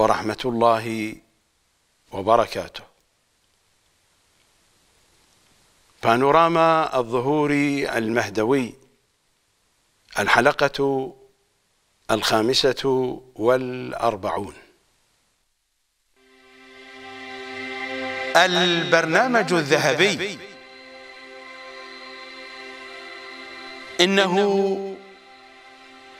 ورحمه الله وبركاته بانوراما الظهور المهدوي الحلقه الخامسه والاربعون البرنامج الذهبي انه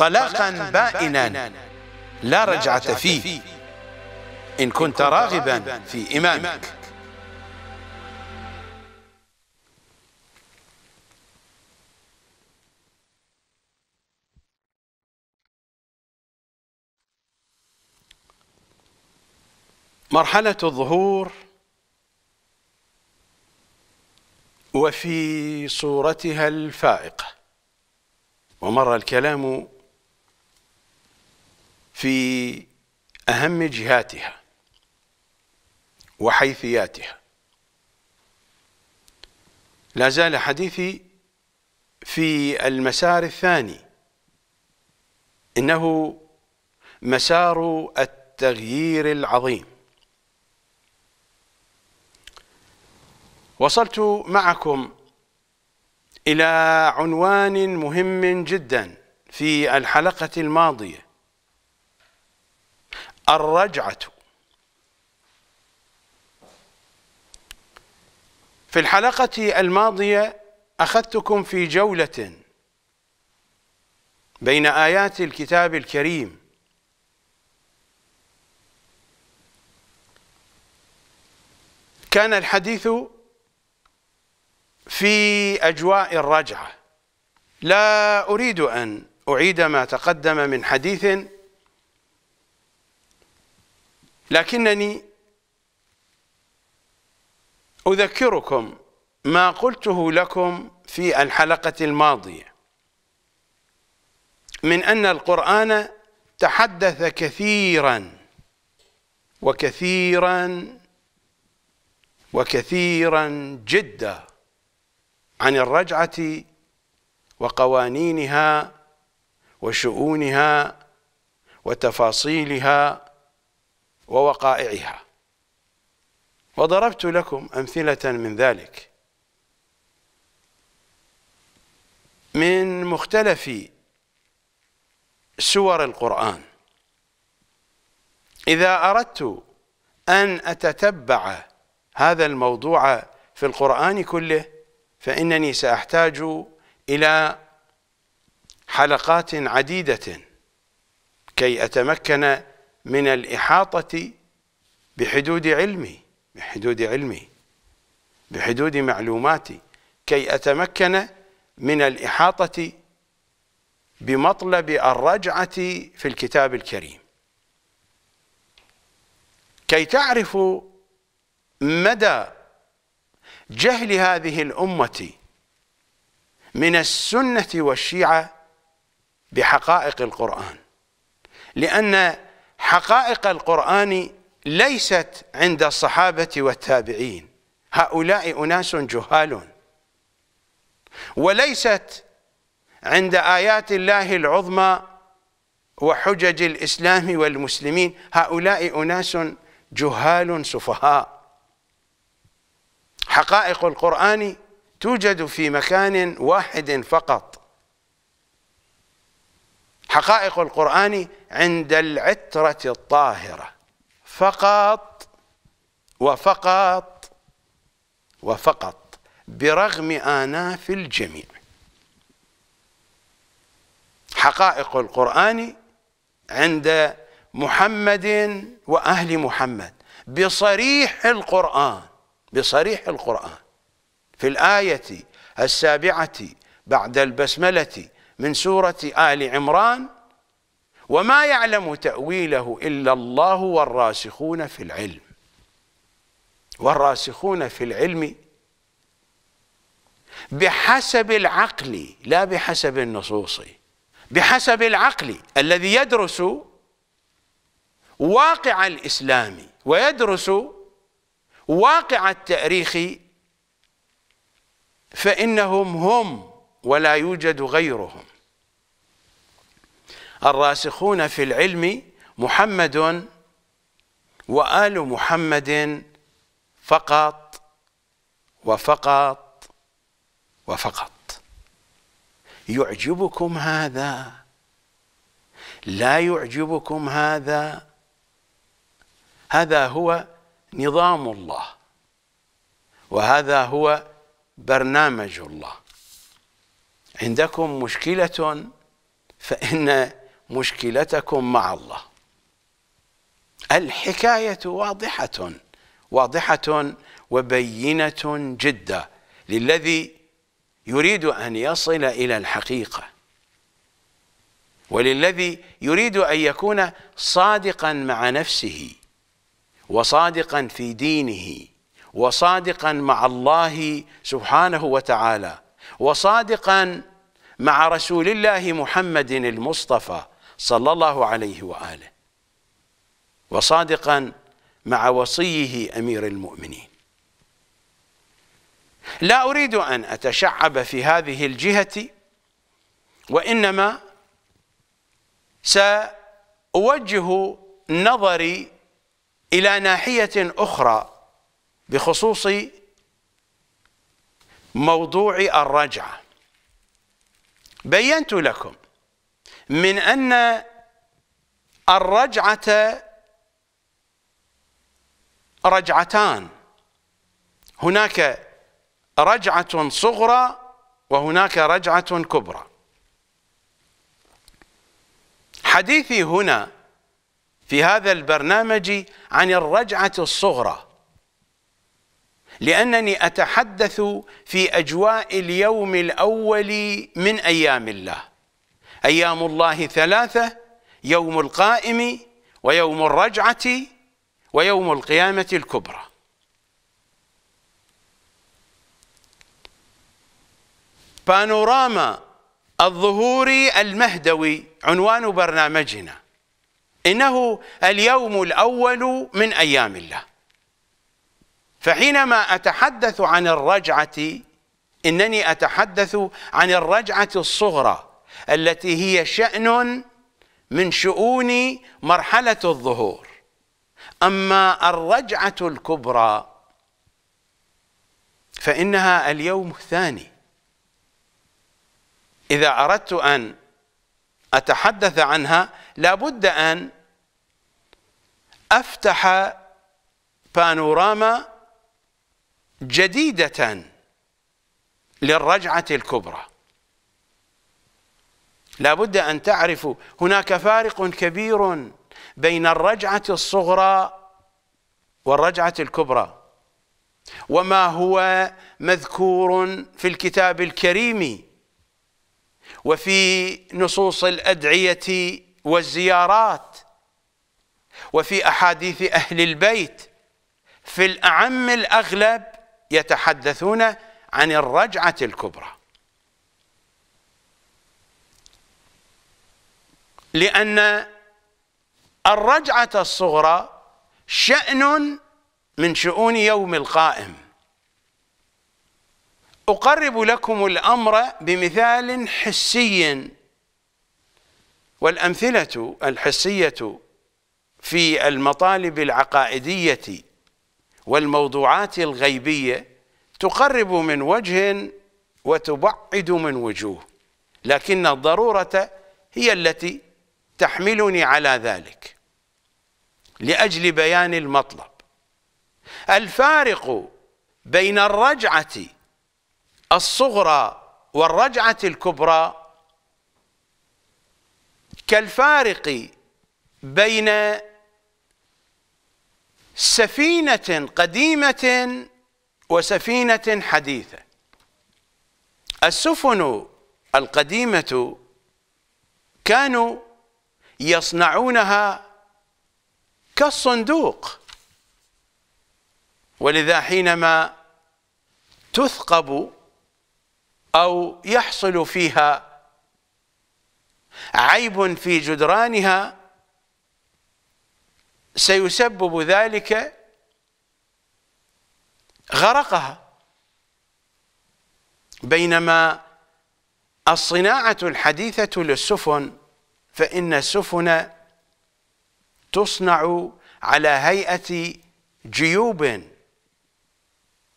طلاقا بائنا لا رجعة فيه إن كنت راغبا في إمامك مرحلة الظهور وفي صورتها الفائقة ومر الكلام في أهم جهاتها وحيثياتها لا زال حديثي في المسار الثاني إنه مسار التغيير العظيم وصلت معكم إلى عنوان مهم جدا في الحلقة الماضية الرجعة في الحلقة الماضية أخذتكم في جولة بين آيات الكتاب الكريم كان الحديث في أجواء الرجعة لا أريد أن أعيد ما تقدم من حديث لكنني أذكركم ما قلته لكم في الحلقة الماضية من أن القرآن تحدث كثيرا وكثيرا وكثيرا جدا عن الرجعة وقوانينها وشؤونها وتفاصيلها ووقائعها وضربت لكم أمثلة من ذلك من مختلف سور القرآن إذا أردت أن أتتبع هذا الموضوع في القرآن كله فإنني سأحتاج إلى حلقات عديدة كي أتمكن من الإحاطة بحدود علمي بحدود علمي بحدود معلوماتي كي أتمكن من الإحاطة بمطلب الرجعة في الكتاب الكريم كي تعرفوا مدى جهل هذه الأمة من السنة والشيعة بحقائق القرآن لأن حقائق القرآن ليست عند الصحابة والتابعين هؤلاء أناس جهال وليست عند آيات الله العظمى وحجج الإسلام والمسلمين هؤلاء أناس جهال سفهاء حقائق القرآن توجد في مكان واحد فقط حقائق القرآن عند العترة الطاهرة فقط وفقط وفقط برغم آناف الجميع حقائق القرآن عند محمد وأهل محمد بصريح القرآن بصريح القرآن في الآية السابعة بعد البسملة من سورة آل عمران وما يعلم تأويله إلا الله والراسخون في العلم والراسخون في العلم بحسب العقل لا بحسب النصوص بحسب العقل الذي يدرس واقع الإسلام ويدرس واقع التاريخ فإنهم هم ولا يوجد غيرهم الراسخون في العلم محمد وآل محمد فقط وفقط وفقط يعجبكم هذا لا يعجبكم هذا هذا هو نظام الله وهذا هو برنامج الله عندكم مشكلة فإن مشكلتكم مع الله الحكاية واضحة واضحة وبينة جدا للذي يريد أن يصل إلى الحقيقة وللذي يريد أن يكون صادقا مع نفسه وصادقا في دينه وصادقا مع الله سبحانه وتعالى وصادقا مع رسول الله محمد المصطفى صلى الله عليه واله وصادقا مع وصيه امير المؤمنين لا اريد ان اتشعب في هذه الجهه وانما ساوجه نظري الى ناحيه اخرى بخصوص موضوع الرجعه بينت لكم من أن الرجعة رجعتان هناك رجعة صغرى وهناك رجعة كبرى حديثي هنا في هذا البرنامج عن الرجعة الصغرى لأنني أتحدث في أجواء اليوم الأول من أيام الله أيام الله ثلاثة يوم القائم ويوم الرجعة ويوم القيامة الكبرى بانوراما الظهور المهدوي عنوان برنامجنا إنه اليوم الأول من أيام الله فحينما أتحدث عن الرجعة إنني أتحدث عن الرجعة الصغرى التي هي شأن من شؤون مرحلة الظهور أما الرجعة الكبرى فإنها اليوم الثاني إذا أردت أن أتحدث عنها لابد أن أفتح بانوراما جديدة للرجعة الكبرى لا بد أن تعرفوا هناك فارق كبير بين الرجعة الصغرى والرجعة الكبرى وما هو مذكور في الكتاب الكريم وفي نصوص الأدعية والزيارات وفي أحاديث أهل البيت في الأعم الأغلب يتحدثون عن الرجعة الكبرى لأن الرجعة الصغرى شأن من شؤون يوم القائم أقرب لكم الأمر بمثال حسي والأمثلة الحسية في المطالب العقائدية والموضوعات الغيبية تقرب من وجه وتبعد من وجوه لكن الضرورة هي التي تحملني على ذلك لأجل بيان المطلب الفارق بين الرجعة الصغرى والرجعة الكبرى كالفارق بين سفينة قديمة وسفينة حديثة السفن القديمة كانوا يصنعونها كالصندوق ولذا حينما تثقب أو يحصل فيها عيب في جدرانها سيسبب ذلك غرقها بينما الصناعة الحديثة للسفن فإن السفن تصنع على هيئة جيوب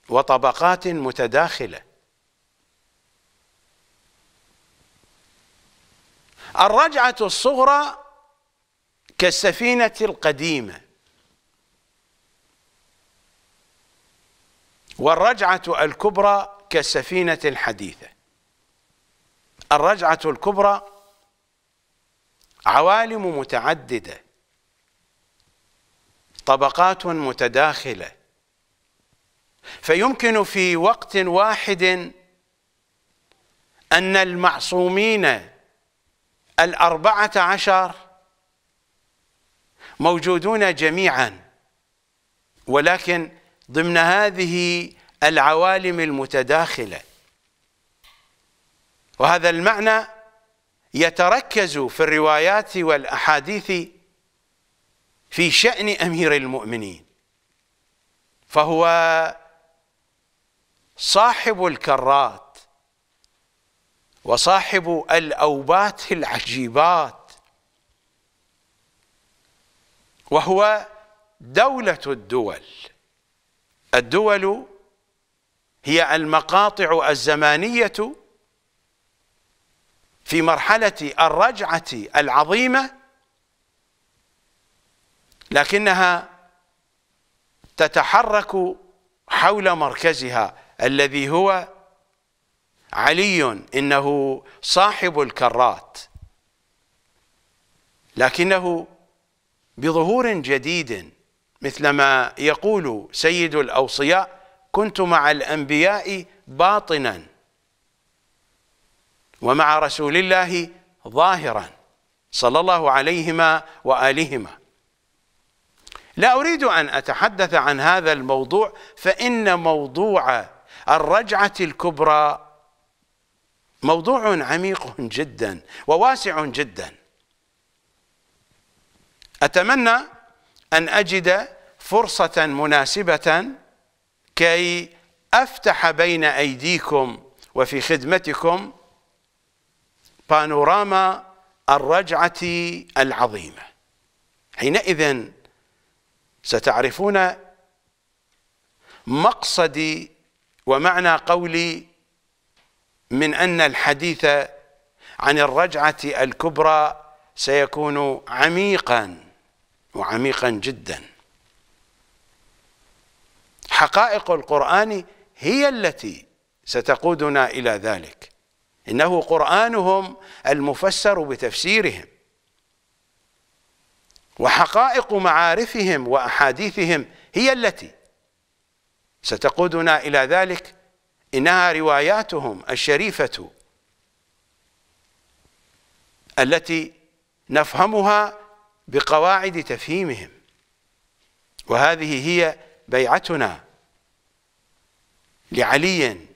وطبقات متداخلة الرجعة الصغرى كالسفينة القديمة والرجعة الكبرى كالسفينة الحديثة الرجعة الكبرى عوالم متعددة طبقات متداخلة فيمكن في وقت واحد أن المعصومين الأربعة عشر موجودون جميعا ولكن ضمن هذه العوالم المتداخله وهذا المعنى يتركز في الروايات والأحاديث في شأن أمير المؤمنين فهو صاحب الكرات وصاحب الأوبات العجيبات وهو دولة الدول الدول هي المقاطع الزمانية في مرحلة الرجعة العظيمة لكنها تتحرك حول مركزها الذي هو علي إنه صاحب الكرات لكنه بظهور جديد مثلما يقول سيد الأوصياء كنت مع الأنبياء باطناً ومع رسول الله ظاهرا صلى الله عليهما وآلهما لا أريد أن أتحدث عن هذا الموضوع فإن موضوع الرجعة الكبرى موضوع عميق جدا وواسع جدا أتمنى أن أجد فرصة مناسبة كي أفتح بين أيديكم وفي خدمتكم بانوراما الرجعة العظيمة حينئذ ستعرفون مقصدي ومعنى قولي من أن الحديث عن الرجعة الكبرى سيكون عميقا وعميقا جدا حقائق القرآن هي التي ستقودنا إلى ذلك إنه قرآنهم المفسر بتفسيرهم وحقائق معارفهم وأحاديثهم هي التي ستقودنا إلى ذلك إنها رواياتهم الشريفة التي نفهمها بقواعد تفهيمهم وهذه هي بيعتنا لعلي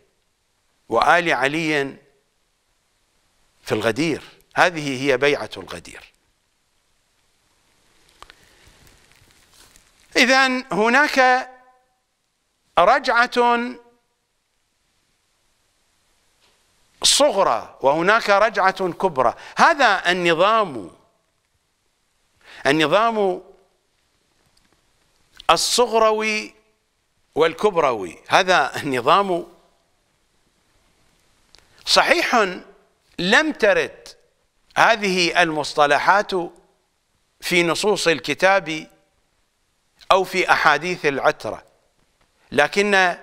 وآل علي في الغدير هذه هي بيعة الغدير إذا هناك رجعة صغرى وهناك رجعة كبرى هذا النظام النظام الصغروي والكبروي هذا النظام صحيح لم ترد هذه المصطلحات في نصوص الكتاب أو في أحاديث العترة لكن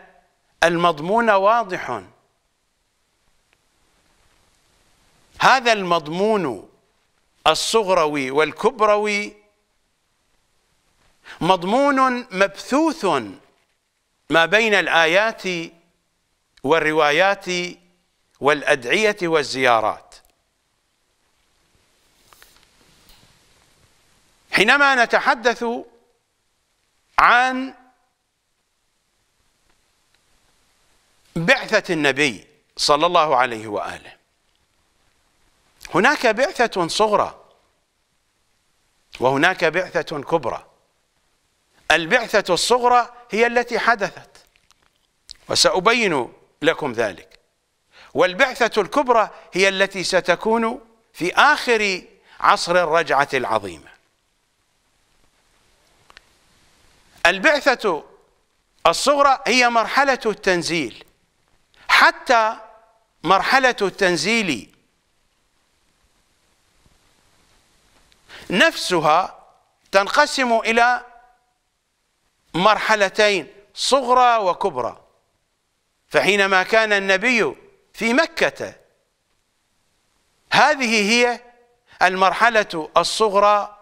المضمون واضح هذا المضمون الصغروي والكبروي مضمون مبثوث ما بين الآيات والروايات والأدعية والزيارات حينما نتحدث عن بعثة النبي صلى الله عليه وآله هناك بعثة صغرى وهناك بعثة كبرى البعثة الصغرى هي التي حدثت وسأبين لكم ذلك والبعثة الكبرى هي التي ستكون في آخر عصر الرجعة العظيمة البعثة الصغرى هي مرحلة التنزيل حتى مرحلة التنزيل نفسها تنقسم إلى مرحلتين صغرى وكبرى فحينما كان النبي في مكة هذه هي المرحلة الصغرى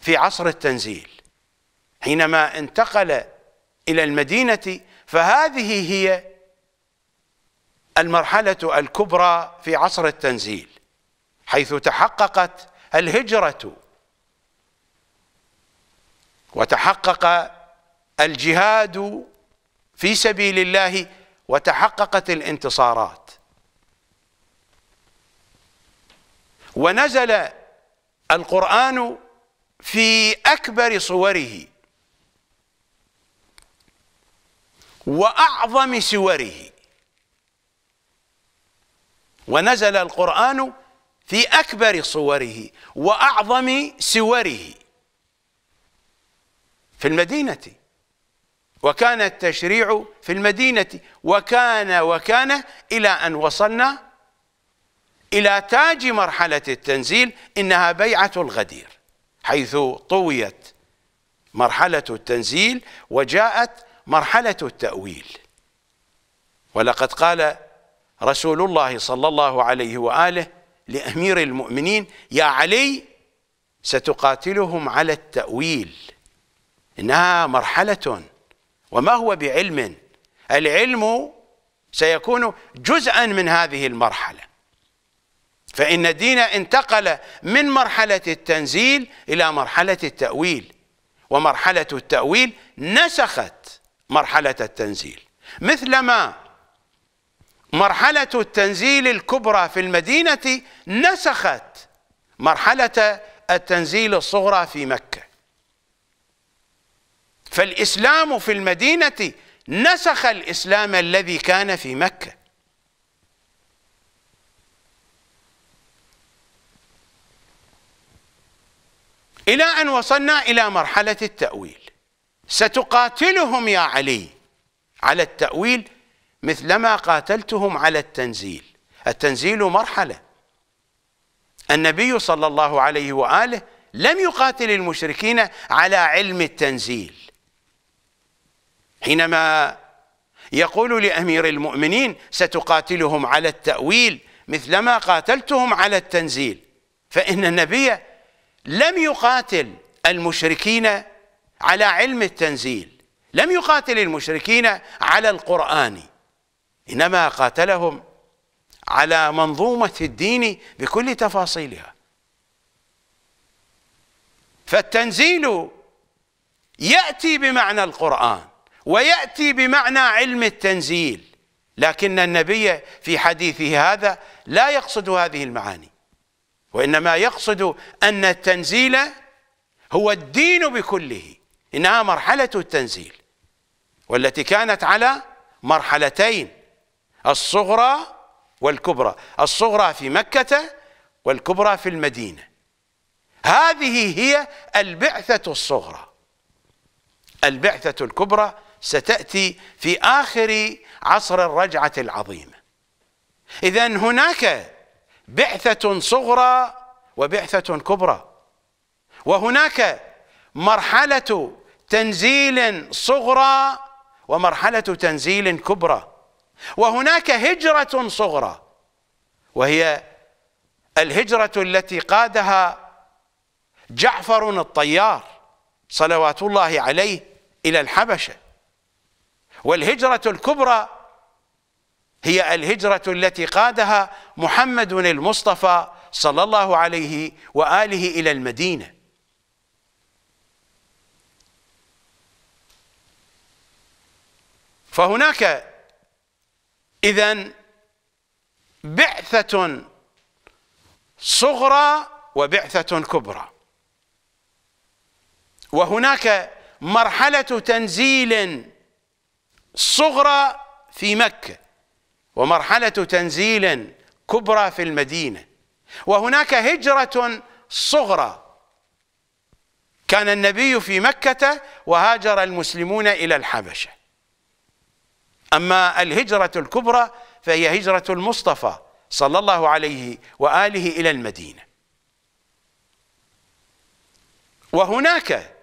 في عصر التنزيل حينما انتقل إلى المدينة فهذه هي المرحلة الكبرى في عصر التنزيل حيث تحققت الهجرة وتحقق الجهاد في سبيل الله وتحققت الانتصارات ونزل القرآن في أكبر صوره وأعظم سوره ونزل القرآن في أكبر صوره وأعظم سوره في المدينة وكان التشريع في المدينة وكان وكان إلى أن وصلنا إلى تاج مرحلة التنزيل إنها بيعة الغدير حيث طويت مرحلة التنزيل وجاءت مرحلة التأويل ولقد قال رسول الله صلى الله عليه وآله لأمير المؤمنين يا علي ستقاتلهم على التأويل إنها مرحلة وما هو بعلم العلم سيكون جزءا من هذه المرحله فإن الدين انتقل من مرحلة التنزيل إلى مرحلة التأويل ومرحلة التأويل نسخت مرحلة التنزيل مثلما مرحلة التنزيل الكبرى في المدينة نسخت مرحلة التنزيل الصغرى في مكة فالإسلام في المدينة نسخ الإسلام الذي كان في مكة إلى أن وصلنا إلى مرحلة التأويل ستقاتلهم يا علي على التأويل مثلما قاتلتهم على التنزيل التنزيل مرحلة النبي صلى الله عليه وآله لم يقاتل المشركين على علم التنزيل حينما يقول لأمير المؤمنين ستقاتلهم على التأويل مثلما قاتلتهم على التنزيل فإن النبي لم يقاتل المشركين على علم التنزيل لم يقاتل المشركين على القرآن إنما قاتلهم على منظومة الدين بكل تفاصيلها فالتنزيل يأتي بمعنى القرآن ويأتي بمعنى علم التنزيل لكن النبي في حديثه هذا لا يقصد هذه المعاني وإنما يقصد أن التنزيل هو الدين بكله إنها مرحلة التنزيل والتي كانت على مرحلتين الصغرى والكبرى الصغرى في مكة والكبرى في المدينة هذه هي البعثة الصغرى البعثة الكبرى ستأتي في آخر عصر الرجعة العظيمة إذا هناك بعثة صغرى وبعثة كبرى وهناك مرحلة تنزيل صغرى ومرحلة تنزيل كبرى وهناك هجرة صغرى وهي الهجرة التي قادها جعفر الطيار صلوات الله عليه إلى الحبشة والهجرة الكبرى هي الهجرة التي قادها محمد المصطفى صلى الله عليه وآله إلى المدينة فهناك إذا بعثة صغرى وبعثة كبرى وهناك مرحلة تنزيل صغرى في مكة ومرحلة تنزيل كبرى في المدينة وهناك هجرة صغرى كان النبي في مكة وهاجر المسلمون إلى الحبشة أما الهجرة الكبرى فهي هجرة المصطفى صلى الله عليه وآله إلى المدينة وهناك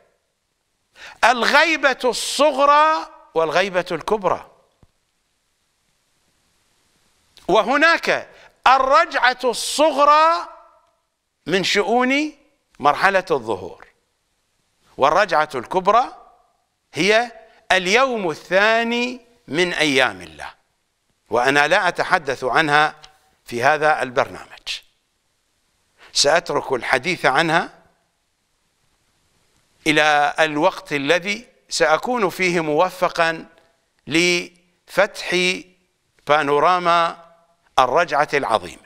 الغيبة الصغرى والغيبة الكبرى وهناك الرجعة الصغرى من شؤون مرحلة الظهور والرجعة الكبرى هي اليوم الثاني من أيام الله وأنا لا أتحدث عنها في هذا البرنامج سأترك الحديث عنها إلى الوقت الذي سأكون فيه موفقا لفتح بانوراما الرجعة العظيمة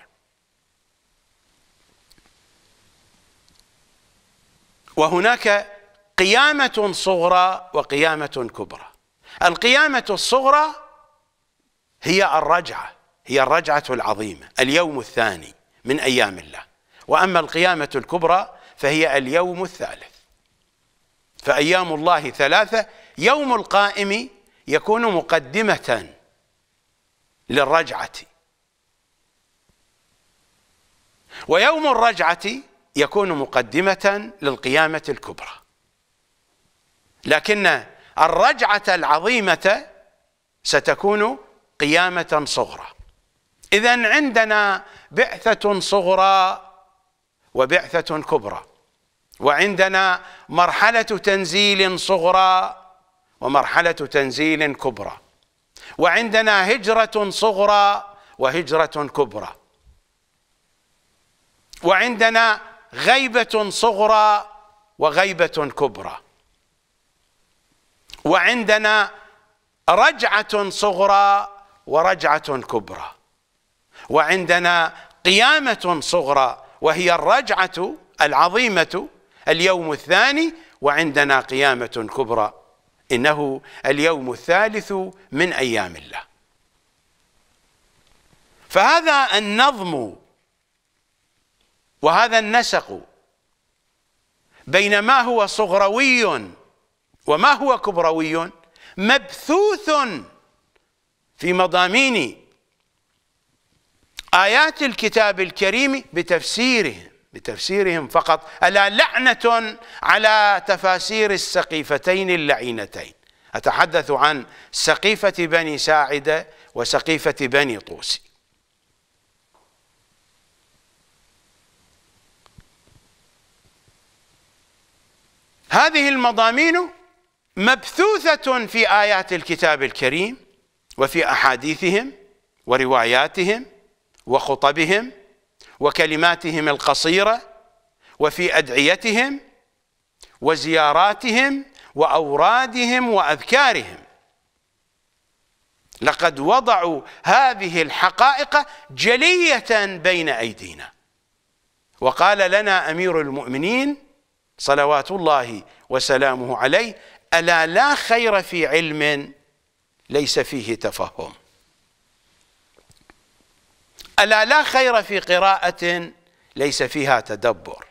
وهناك قيامة صغرى وقيامة كبرى القيامة الصغرى هي الرجعة هي الرجعة العظيمة اليوم الثاني من أيام الله وأما القيامة الكبرى فهي اليوم الثالث فأيام الله ثلاثة يوم القائم يكون مقدمة للرجعة ويوم الرجعة يكون مقدمة للقيامة الكبرى لكن الرجعة العظيمة ستكون قيامة صغرى إذا عندنا بعثة صغرى وبعثة كبرى وعندنا مرحلة تنزيل صغرى ومرحلة تنزيل كبرى وعندنا هجرة صغرى وهجرة كبرى وعندنا غيبة صغرى وغيبة كبرى وعندنا رجعة صغرى ورجعة كبرى وعندنا قيامة صغرى وهي الرجعة العظيمة اليوم الثاني وعندنا قيامة كبرى إنه اليوم الثالث من أيام الله فهذا النظم وهذا النسق بين ما هو صغروي وما هو كبروي مبثوث في مضامين آيات الكتاب الكريم بتفسيره بتفسيرهم فقط ألا لعنة على تفاسير السقيفتين اللعينتين أتحدث عن سقيفة بني ساعدة وسقيفة بني طوسي هذه المضامين مبثوثة في آيات الكتاب الكريم وفي أحاديثهم ورواياتهم وخطبهم وكلماتهم القصيره وفي ادعيتهم وزياراتهم واورادهم واذكارهم لقد وضعوا هذه الحقائق جليه بين ايدينا وقال لنا امير المؤمنين صلوات الله وسلامه عليه الا لا خير في علم ليس فيه تفهم ألا لا خير في قراءة ليس فيها تدبر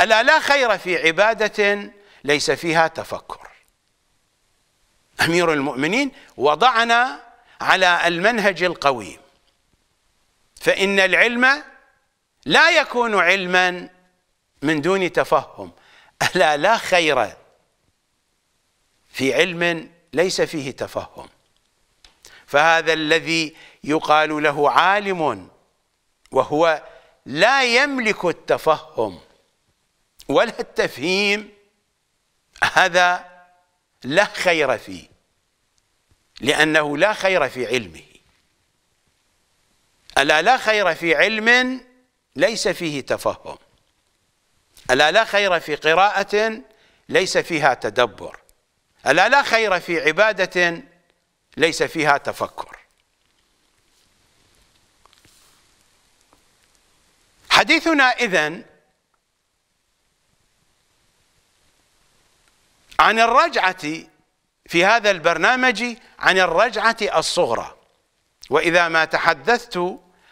ألا لا خير في عبادة ليس فيها تفكر أمير المؤمنين وضعنا على المنهج القويم فإن العلم لا يكون علما من دون تفهم ألا لا خير في علم ليس فيه تفهم فهذا الذي يقال له عالم وهو لا يملك التفهم ولا التفهيم هذا لا خير فيه لأنه لا خير في علمه ألا لا خير في علم ليس فيه تفهم ألا لا خير في قراءة ليس فيها تدبر ألا لا خير في عبادة ليس فيها تفكر حديثنا إذن عن الرجعة في هذا البرنامج عن الرجعة الصغرى وإذا ما تحدثت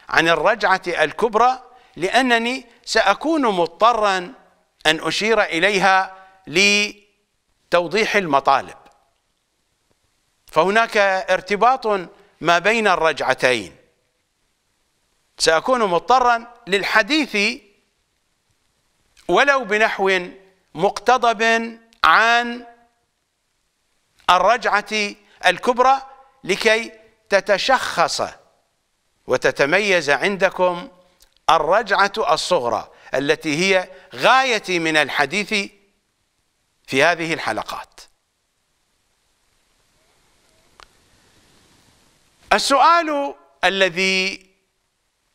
عن الرجعة الكبرى لأنني سأكون مضطرا أن أشير إليها لتوضيح المطالب فهناك ارتباط ما بين الرجعتين سأكون مضطرا للحديث ولو بنحو مقتضب عن الرجعة الكبرى لكي تتشخص وتتميز عندكم الرجعة الصغرى التي هي غايتي من الحديث في هذه الحلقات السؤال الذي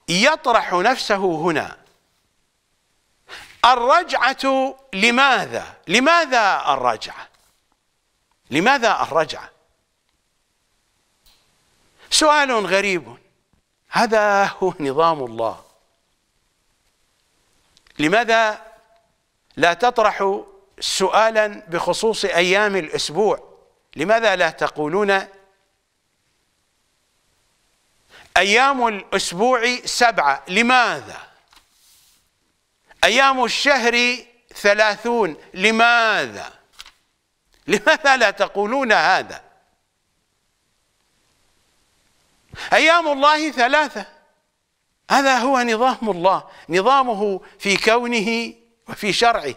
يطرح نفسه هنا الرجعة لماذا لماذا الرجعة لماذا الرجعة سؤال غريب هذا هو نظام الله لماذا لا تطرح سؤالا بخصوص أيام الأسبوع لماذا لا تقولون أيام الأسبوع سبعة لماذا؟ أيام الشهر ثلاثون لماذا؟ لماذا لا تقولون هذا؟ أيام الله ثلاثة هذا هو نظام الله نظامه في كونه وفي شرعه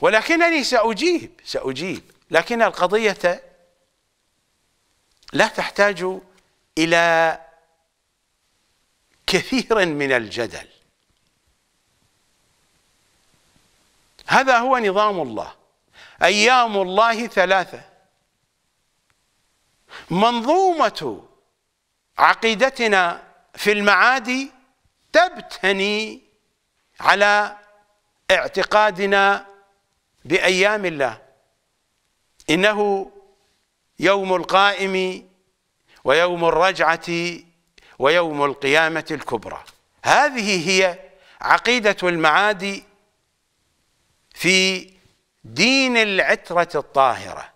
ولكنني سأجيب سأجيب لكن القضية لا تحتاج إلى كثير من الجدل هذا هو نظام الله أيام الله ثلاثة منظومة عقيدتنا في المعاد تبتني على اعتقادنا بأيام الله إنه يوم القائم ويوم الرجعة ويوم القيامة الكبرى هذه هي عقيدة المعادي في دين العترة الطاهرة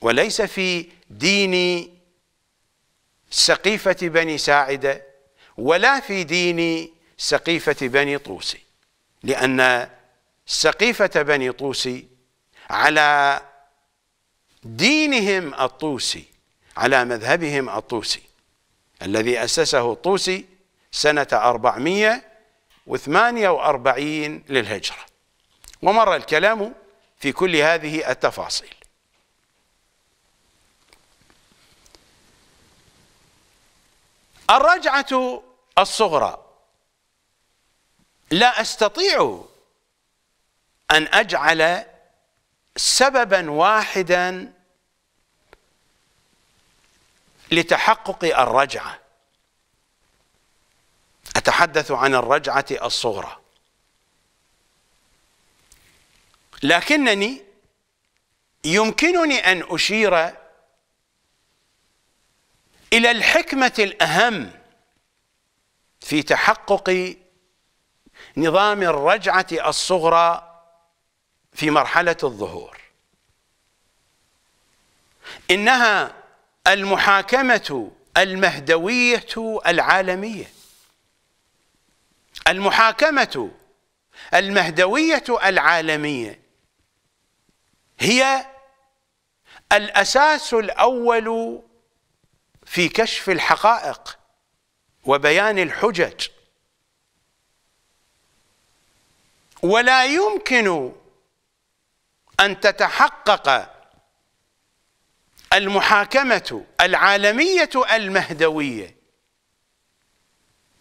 وليس في دين سقيفة بني ساعدة ولا في دين سقيفة بني طوسي لأن سقيفة بني طوسي على دينهم الطوسي على مذهبهم الطوسي الذي أسسه الطوسي سنة 448 للهجرة ومر الكلام في كل هذه التفاصيل الرجعة الصغرى لا أستطيع أن أجعل سببا واحدا لتحقق الرجعه اتحدث عن الرجعه الصغرى لكنني يمكنني ان اشير الى الحكمه الاهم في تحقق نظام الرجعه الصغرى في مرحلة الظهور إنها المحاكمة المهدوية العالمية المحاكمة المهدوية العالمية هي الأساس الأول في كشف الحقائق وبيان الحجج ولا يمكن أن تتحقق المحاكمة العالمية المهدوية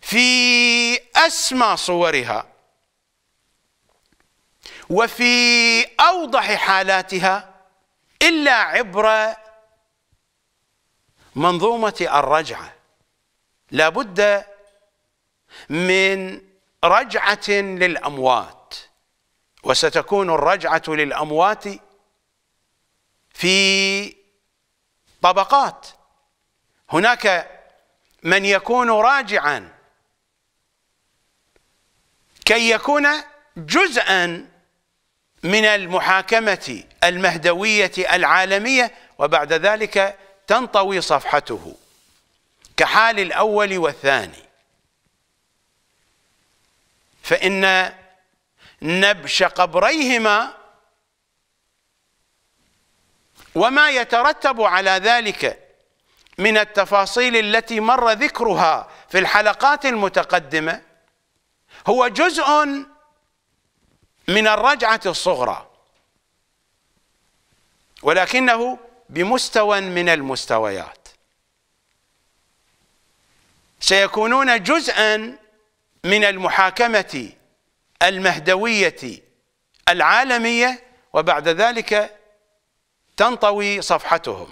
في أسمى صورها وفي أوضح حالاتها إلا عبر منظومة الرجعة لابد من رجعة للأموات وستكون الرجعة للأموات في طبقات هناك من يكون راجعا كي يكون جزءا من المحاكمة المهدوية العالمية وبعد ذلك تنطوي صفحته كحال الأول والثاني فإن نبش قبريهما وما يترتب على ذلك من التفاصيل التي مر ذكرها في الحلقات المتقدمة هو جزء من الرجعة الصغرى ولكنه بمستوى من المستويات سيكونون جزءا من المحاكمة المهدوية العالمية وبعد ذلك تنطوي صفحتهم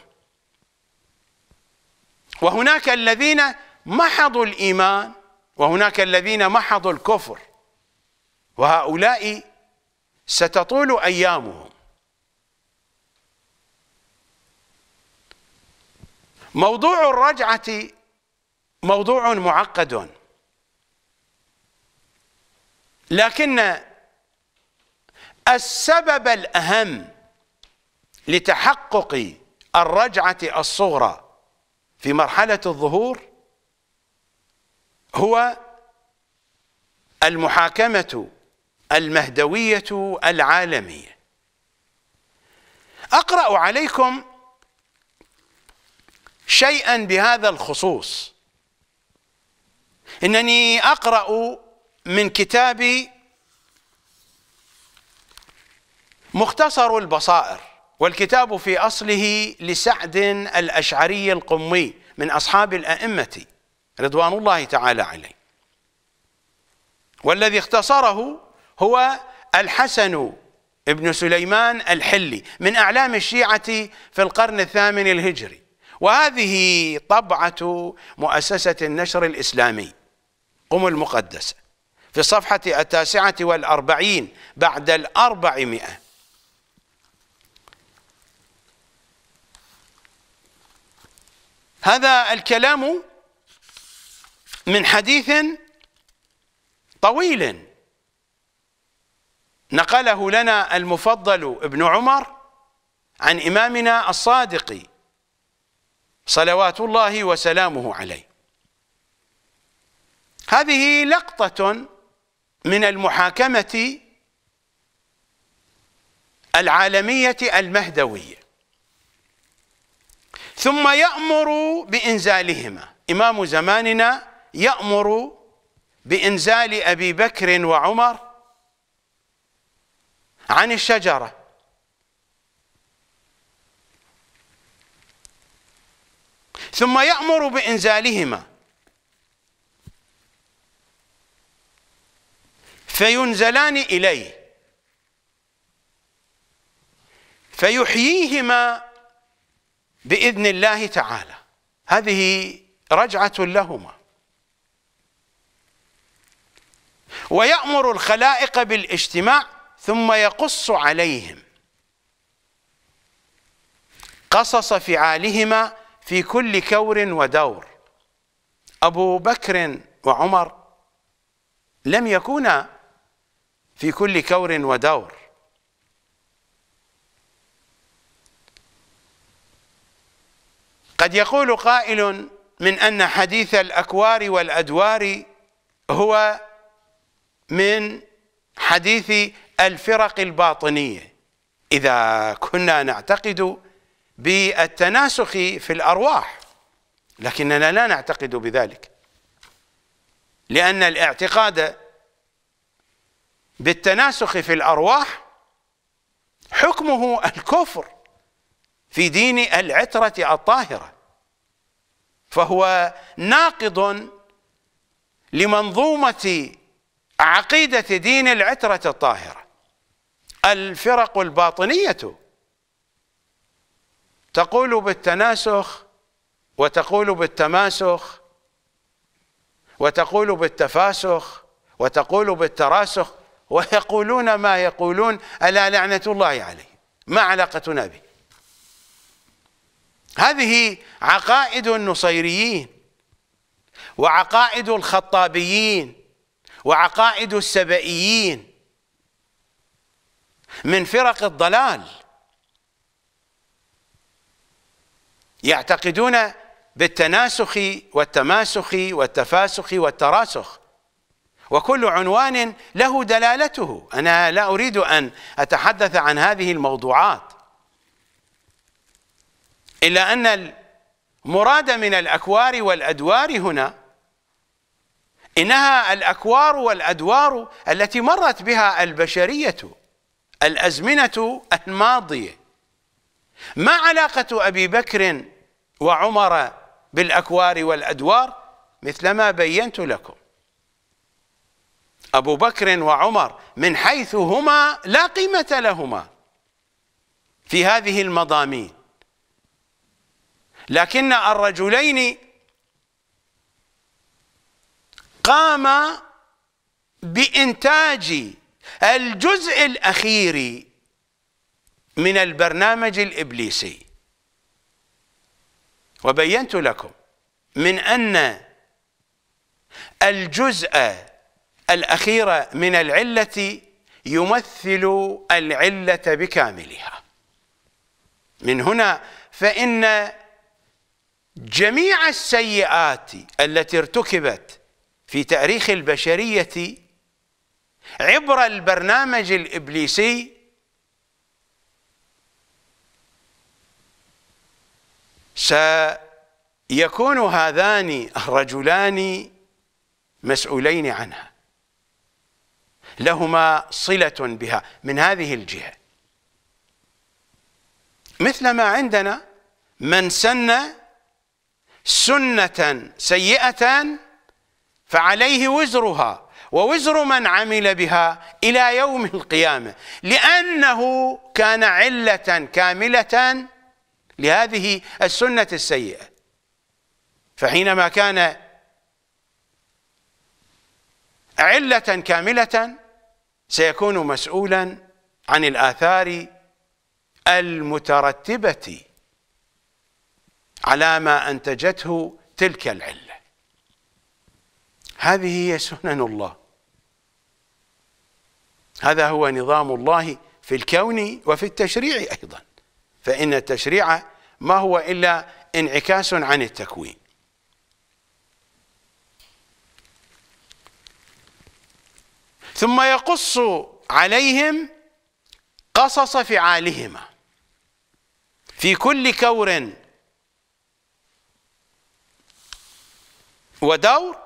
وهناك الذين محضوا الإيمان وهناك الذين محضوا الكفر وهؤلاء ستطول أيامهم موضوع الرجعة موضوع معقد لكن السبب الأهم لتحقق الرجعة الصغرى في مرحلة الظهور هو المحاكمة المهدوية العالمية أقرأ عليكم شيئا بهذا الخصوص إنني أقرأ من كتاب مختصر البصائر والكتاب في أصله لسعد الأشعري القمي من أصحاب الأئمة رضوان الله تعالى عليه والذي اختصره هو الحسن ابن سليمان الحلي من أعلام الشيعة في القرن الثامن الهجري وهذه طبعة مؤسسة النشر الإسلامي قم المقدسه في صفحة التاسعة والأربعين بعد الأربعمائة هذا الكلام من حديث طويل نقله لنا المفضل ابن عمر عن إمامنا الصادق صلوات الله وسلامه عليه هذه لقطة من المحاكمة العالمية المهدوية ثم يأمر بإنزالهما إمام زماننا يأمر بإنزال أبي بكر وعمر عن الشجرة ثم يأمر بإنزالهما فينزلان إليه فيحييهما بإذن الله تعالى هذه رجعة لهما ويأمر الخلائق بالاجتماع ثم يقص عليهم قصص فعالهما في كل كور ودور أبو بكر وعمر لم يكونا في كل كور ودور قد يقول قائل من أن حديث الأكوار والأدوار هو من حديث الفرق الباطنية إذا كنا نعتقد بالتناسخ في الأرواح لكننا لا نعتقد بذلك لأن الاعتقاد بالتناسخ في الارواح حكمه الكفر في دين العتره الطاهره فهو ناقض لمنظومه عقيده دين العتره الطاهره الفرق الباطنيه تقول بالتناسخ وتقول بالتماسخ وتقول بالتفاسخ وتقول بالتراسخ ويقولون ما يقولون ألا لعنة الله عليه ما علاقتنا به هذه عقائد النصيريين وعقائد الخطابيين وعقائد السبئيين من فرق الضلال يعتقدون بالتناسخ والتماسخ والتفاسخ والتراسخ وكل عنوان له دلالته انا لا اريد ان اتحدث عن هذه الموضوعات الا ان المراد من الاكوار والادوار هنا انها الاكوار والادوار التي مرت بها البشريه الازمنه الماضيه ما علاقه ابي بكر وعمر بالاكوار والادوار مثلما بينت لكم أبو بكر وعمر من حيث هما لا قيمة لهما في هذه المضامين لكن الرجلين قام بإنتاج الجزء الأخير من البرنامج الإبليسي وبينت لكم من أن الجزء الأخيرة من العلة يمثل العلة بكاملها من هنا فإن جميع السيئات التي ارتكبت في تاريخ البشرية عبر البرنامج الإبليسي سيكون هذان الرجلان مسؤولين عنها لهما صلة بها من هذه الجهة مثل ما عندنا من سن سنة سيئة فعليه وزرها ووزر من عمل بها إلى يوم القيامة لأنه كان علة كاملة لهذه السنة السيئة فحينما كان علة كاملة سيكون مسؤولا عن الآثار المترتبة على ما أنتجته تلك العلة هذه هي سنن الله هذا هو نظام الله في الكون وفي التشريع أيضا فإن التشريع ما هو إلا انعكاس عن التكوين ثم يقص عليهم قصص فعالهما في كل كور ودور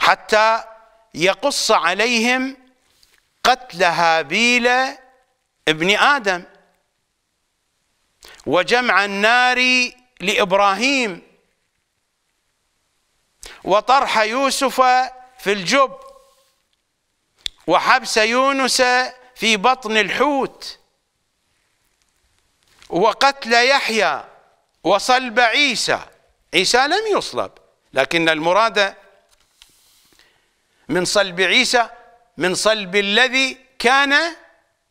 حتى يقص عليهم قتل هابيل ابن آدم وجمع النار لإبراهيم وطرح يوسف في الجب وحبس يونس في بطن الحوت وقتل يحيى وصلب عيسى عيسى لم يصلب لكن المراد من صلب عيسى من صلب الذي كان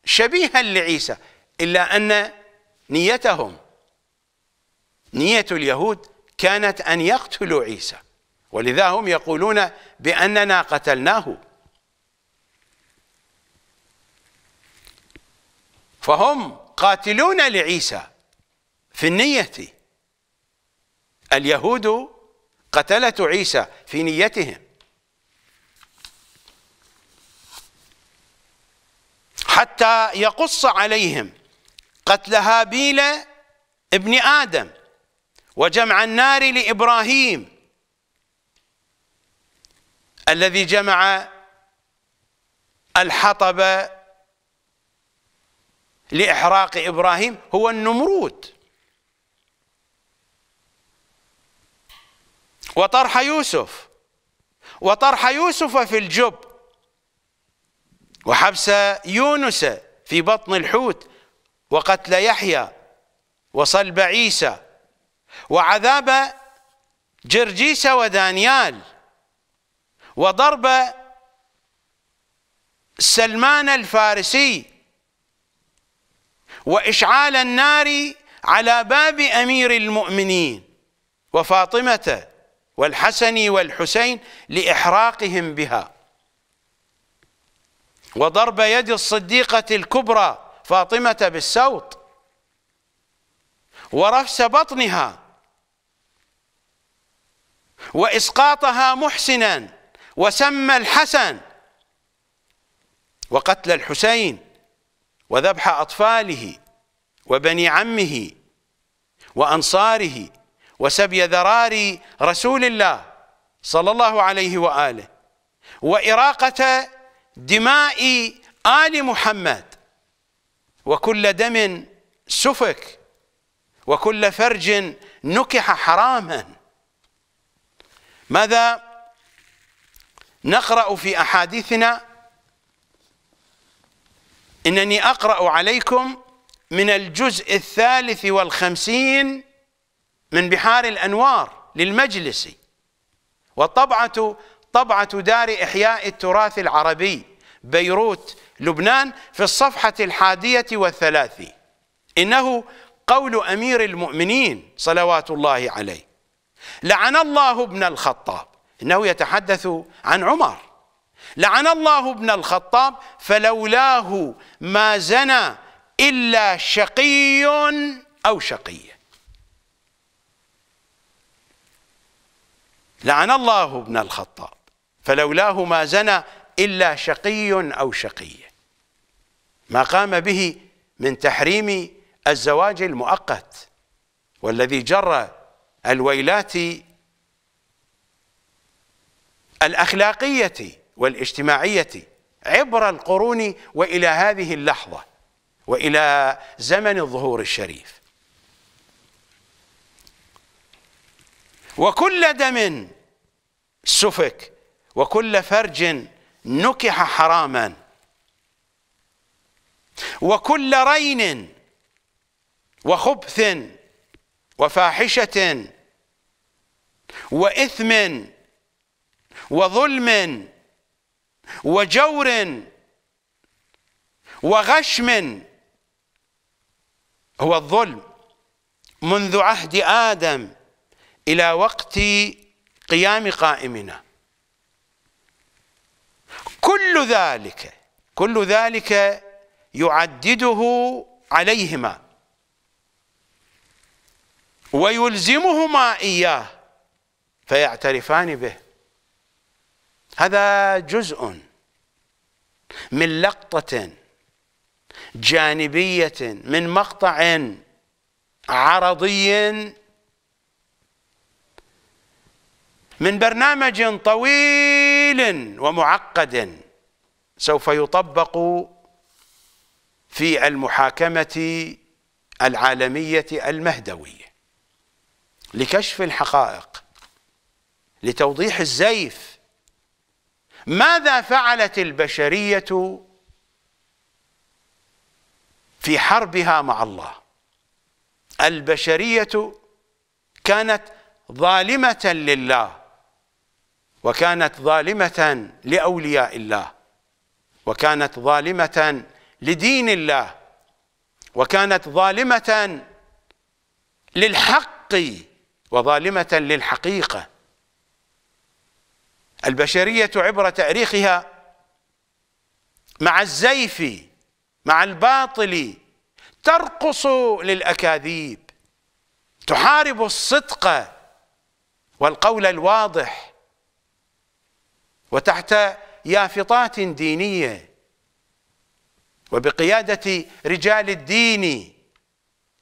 شبيها لعيسى إلا أن نيتهم نية اليهود كانت أن يقتلوا عيسى ولذا هم يقولون بأننا قتلناه فهم قاتلون لعيسى في النية اليهود قتلة عيسى في نيتهم حتى يقص عليهم قتل هابيل ابن آدم وجمع النار لإبراهيم الذي جمع الحطب لإحراق إبراهيم هو النمرود وطرح يوسف وطرح يوسف في الجب وحبس يونس في بطن الحوت وقتل يحيى وصلب عيسى وعذاب جرجيس ودانيال وضرب سلمان الفارسي وإشعال النار على باب أمير المؤمنين وفاطمة والحسن والحسين لإحراقهم بها وضرب يد الصديقة الكبرى فاطمة بالسوط ورفس بطنها وإسقاطها محسنا وسمى الحسن وقتل الحسين وذبح أطفاله وبني عمه وأنصاره وسبي ذرار رسول الله صلى الله عليه وآله وإراقة دماء آل محمد وكل دم سفك وكل فرج نكح حراما ماذا نقرأ في أحاديثنا إنني أقرأ عليكم من الجزء الثالث والخمسين من بحار الأنوار للمجلس والطبعة طبعة دار إحياء التراث العربي بيروت لبنان في الصفحة الحادية والثلاثين إنه قول أمير المؤمنين صلوات الله عليه لعن الله ابن الخطاب إنه يتحدث عن عمر لعن الله ابن الخطاب فلولاه ما زنى إلا شقي أو شقية لعن الله ابن الخطاب فلولاه ما زنى إلا شقي أو شقية ما قام به من تحريم الزواج المؤقت والذي جر الويلات الأخلاقية والاجتماعية عبر القرون وإلى هذه اللحظة وإلى زمن الظهور الشريف وكل دم سفك وكل فرج نكح حراما وكل رين وخبث وفاحشة وإثم وظلم وجور وغشم هو الظلم منذ عهد آدم إلى وقت قيام قائمنا كل ذلك كل ذلك يعدده عليهما ويلزمهما إياه فيعترفان به هذا جزء من لقطة جانبية من مقطع عرضي من برنامج طويل ومعقد سوف يطبق في المحاكمة العالمية المهدوية لكشف الحقائق لتوضيح الزيف ماذا فعلت البشرية في حربها مع الله البشرية كانت ظالمة لله وكانت ظالمة لأولياء الله وكانت ظالمة لدين الله وكانت ظالمة للحق وظالمة للحقيقة البشرية عبر تاريخها مع الزيف مع الباطل ترقص للأكاذيب تحارب الصدق والقول الواضح وتحت يافطات دينية وبقيادة رجال الدين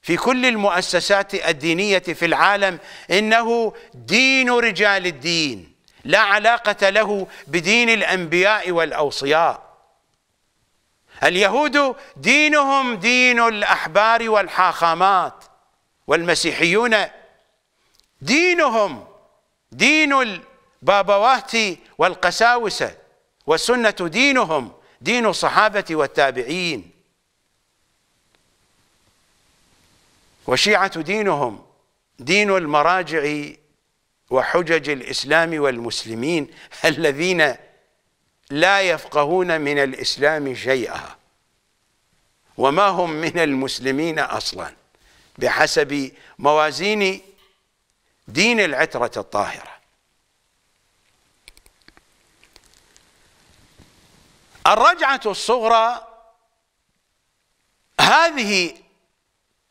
في كل المؤسسات الدينية في العالم إنه دين رجال الدين لا علاقة له بدين الأنبياء والأوصياء اليهود دينهم دين الأحبار والحاخامات والمسيحيون دينهم دين البابوات والقساوسة والسنة دينهم دين الصحابة والتابعين وشيعة دينهم دين المراجع وحجج الإسلام والمسلمين الذين لا يفقهون من الإسلام شيئا وما هم من المسلمين أصلا بحسب موازين دين العترة الطاهرة الرجعة الصغرى هذه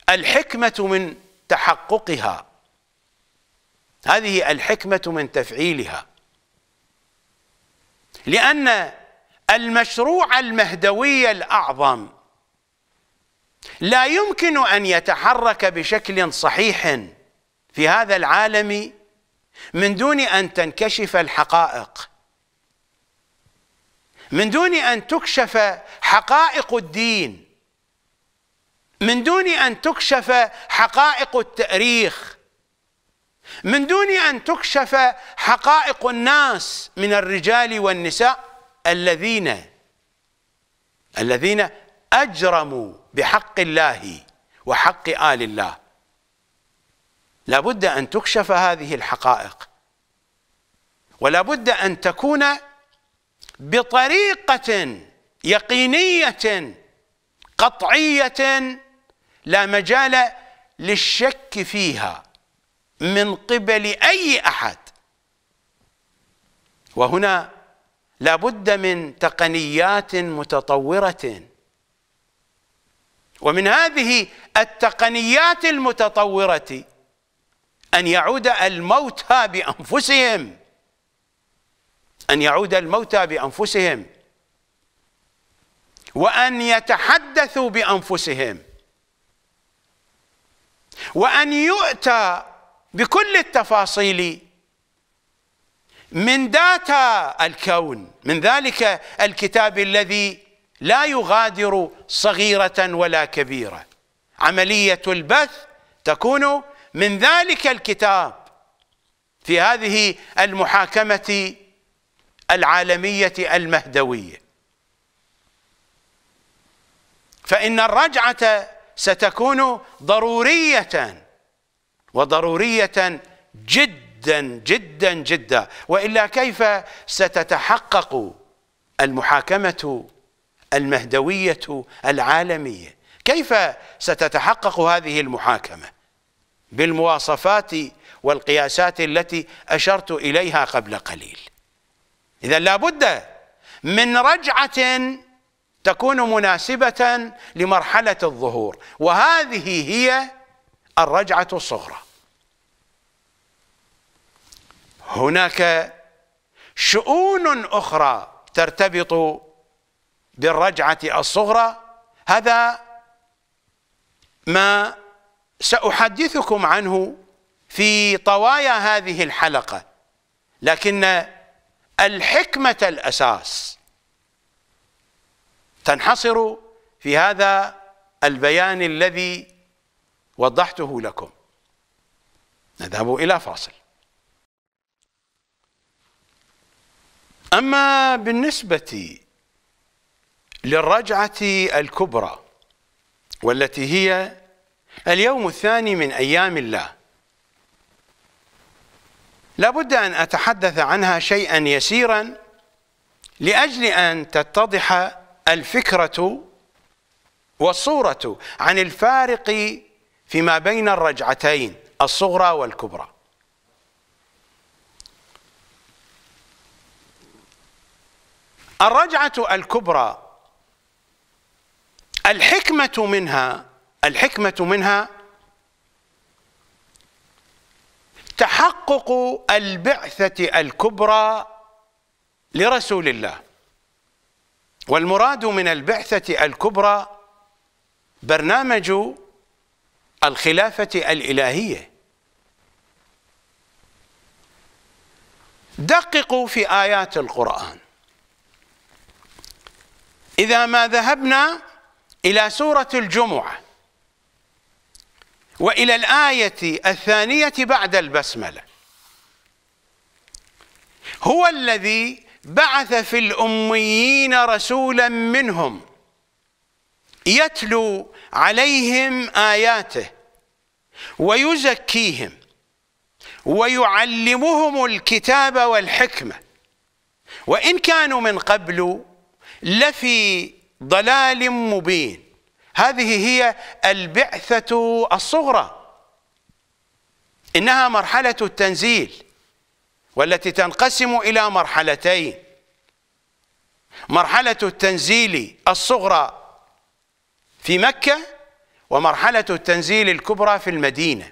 الحكمة من تحققها هذه الحكمة من تفعيلها لأن المشروع المهدوي الأعظم لا يمكن أن يتحرك بشكل صحيح في هذا العالم من دون أن تنكشف الحقائق من دون أن تكشف حقائق الدين من دون أن تكشف حقائق التاريخ من دون أن تكشف حقائق الناس من الرجال والنساء الذين الذين أجرموا بحق الله وحق آل الله لابد أن تكشف هذه الحقائق ولابد أن تكون بطريقة يقينية قطعية لا مجال للشك فيها من قبل أي أحد وهنا لابد من تقنيات متطورة ومن هذه التقنيات المتطورة أن يعود الموتى بأنفسهم أن يعود الموتى بأنفسهم وأن يتحدثوا بأنفسهم وأن يؤتى بكل التفاصيل من داتا الكون من ذلك الكتاب الذي لا يغادر صغيرة ولا كبيرة عملية البث تكون من ذلك الكتاب في هذه المحاكمة العالمية المهدوية فإن الرجعة ستكون ضرورية وضرورية جدا جدا جدا وإلا كيف ستتحقق المحاكمة المهدوية العالمية كيف ستتحقق هذه المحاكمة بالمواصفات والقياسات التي أشرت إليها قبل قليل إذا لابد من رجعة تكون مناسبة لمرحلة الظهور وهذه هي الرجعة الصغرى هناك شؤون أخرى ترتبط بالرجعة الصغرى هذا ما سأحدثكم عنه في طوايا هذه الحلقة لكن الحكمة الأساس تنحصر في هذا البيان الذي وضحته لكم نذهب إلى فاصل أما بالنسبة للرجعة الكبرى والتي هي اليوم الثاني من أيام الله لابد أن أتحدث عنها شيئا يسيرا لأجل أن تتضح الفكرة والصورة عن الفارق فيما بين الرجعتين الصغرى والكبرى الرجعة الكبرى الحكمة منها الحكمة منها تحقق البعثة الكبرى لرسول الله والمراد من البعثة الكبرى برنامج الخلافة الإلهية دققوا في آيات القرآن إذا ما ذهبنا إلى سورة الجمعة وإلى الآية الثانية بعد البسملة هو الذي بعث في الأميين رسولا منهم يتلو عليهم آياته ويزكيهم ويعلمهم الكتاب والحكمة وإن كانوا من قبل لفي ضلال مبين هذه هي البعثة الصغرى إنها مرحلة التنزيل والتي تنقسم إلى مرحلتين مرحلة التنزيل الصغرى في مكة ومرحلة التنزيل الكبرى في المدينة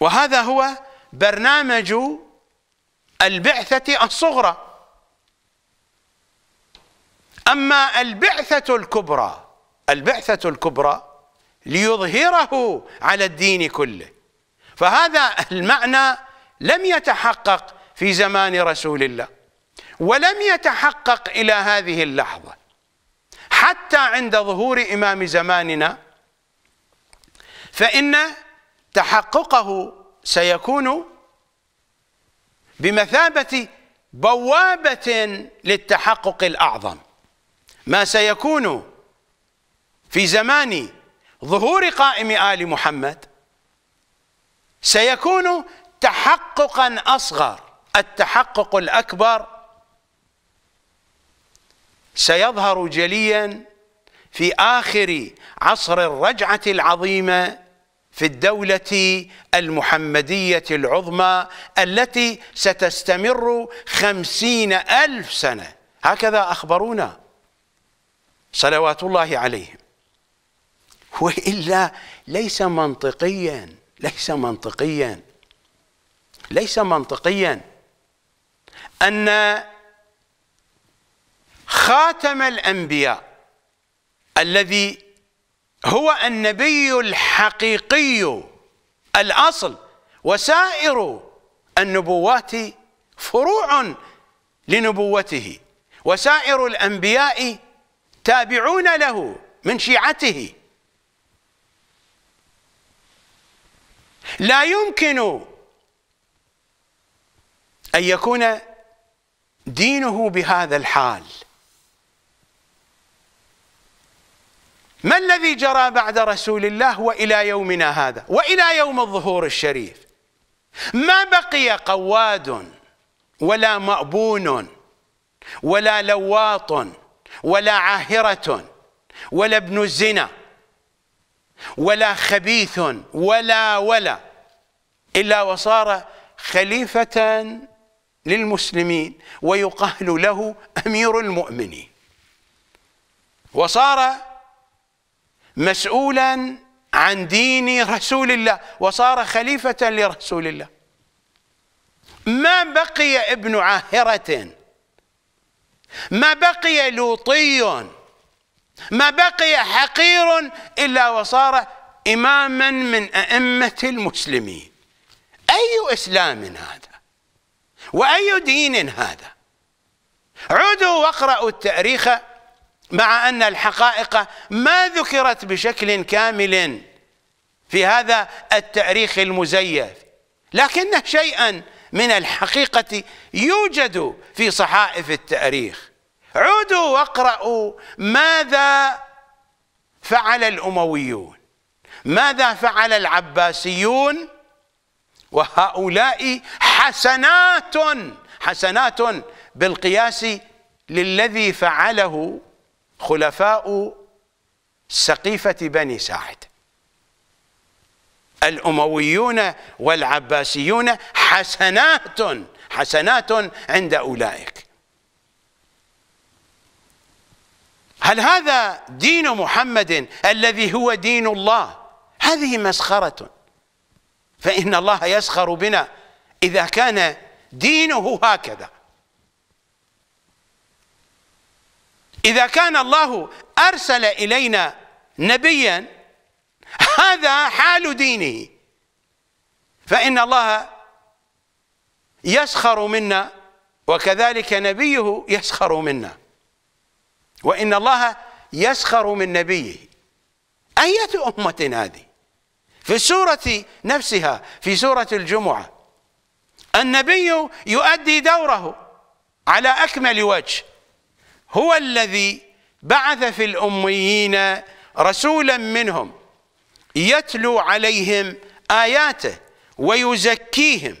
وهذا هو برنامج البعثة الصغرى أما البعثة الكبرى البعثة الكبرى ليظهره على الدين كله فهذا المعنى لم يتحقق في زمان رسول الله ولم يتحقق إلى هذه اللحظة حتى عند ظهور إمام زماننا فإن تحققه سيكون بمثابة بوابة للتحقق الأعظم ما سيكون في زمان ظهور قائم آل محمد سيكون تحققا أصغر التحقق الأكبر سيظهر جليا في آخر عصر الرجعة العظيمة في الدولة المحمدية العظمى التي ستستمر خمسين ألف سنة هكذا أخبرونا صلوات الله عليهم وإلا ليس منطقيا ليس منطقيا ليس منطقيا أن خاتم الأنبياء الذي هو النبي الحقيقي الأصل وسائر النبوات فروع لنبوته وسائر الأنبياء تابعون له من شيعته لا يمكن أن يكون دينه بهذا الحال ما الذي جرى بعد رسول الله والى يومنا هذا والى يوم الظهور الشريف ما بقي قواد ولا مأبون ولا لواط ولا عاهرة ولا ابن الزنا ولا خبيث ولا ولا إلا وصار خليفة للمسلمين ويقال له أمير المؤمنين وصار مسؤولا عن دين رسول الله وصار خليفة لرسول الله ما بقي ابن عاهرة ما بقي لوطي ما بقي حقير إلا وصار إماما من أئمة المسلمين أي إسلام هذا وأي دين هذا عدوا واقرأوا التاريخ مع أن الحقائق ما ذكرت بشكل كامل في هذا التاريخ المزيف لكن شيئا من الحقيقة يوجد في صحائف التاريخ عودوا واقرأوا ماذا فعل الأمويون ماذا فعل العباسيون وهؤلاء حسنات حسنات بالقياس للذي فعله خلفاء سقيفة بني ساعد الأمويون والعباسيون حسنات حسنات عند أولئك هل هذا دين محمد الذي هو دين الله هذه مسخرة فإن الله يسخر بنا إذا كان دينه هكذا إذا كان الله أرسل إلينا نبيا هذا حال دينه فإن الله يسخر منا وكذلك نبيه يسخر منا وإن الله يسخر من نبيه أية أمة هذه في السورة نفسها في سورة الجمعة النبي يؤدي دوره على أكمل وجه هو الذي بعث في الأميين رسولا منهم يتلو عليهم آياته ويزكيهم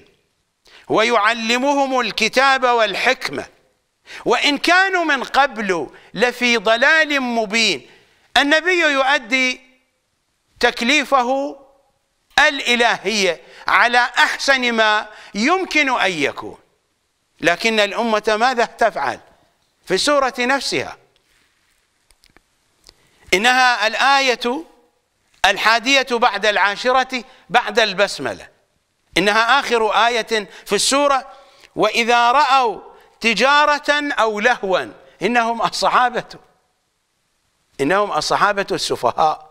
ويعلمهم الكتاب والحكمة وإن كانوا من قبل لفي ضلال مبين النبي يؤدي تكليفه الإلهية على أحسن ما يمكن أن يكون لكن الأمة ماذا تفعل في السورة نفسها إنها الآية الحادية بعد العاشرة بعد البسملة إنها آخر آية في السورة وإذا رأوا تجارة أو لهوا إنهم الصحابة إنهم الصحابة السفهاء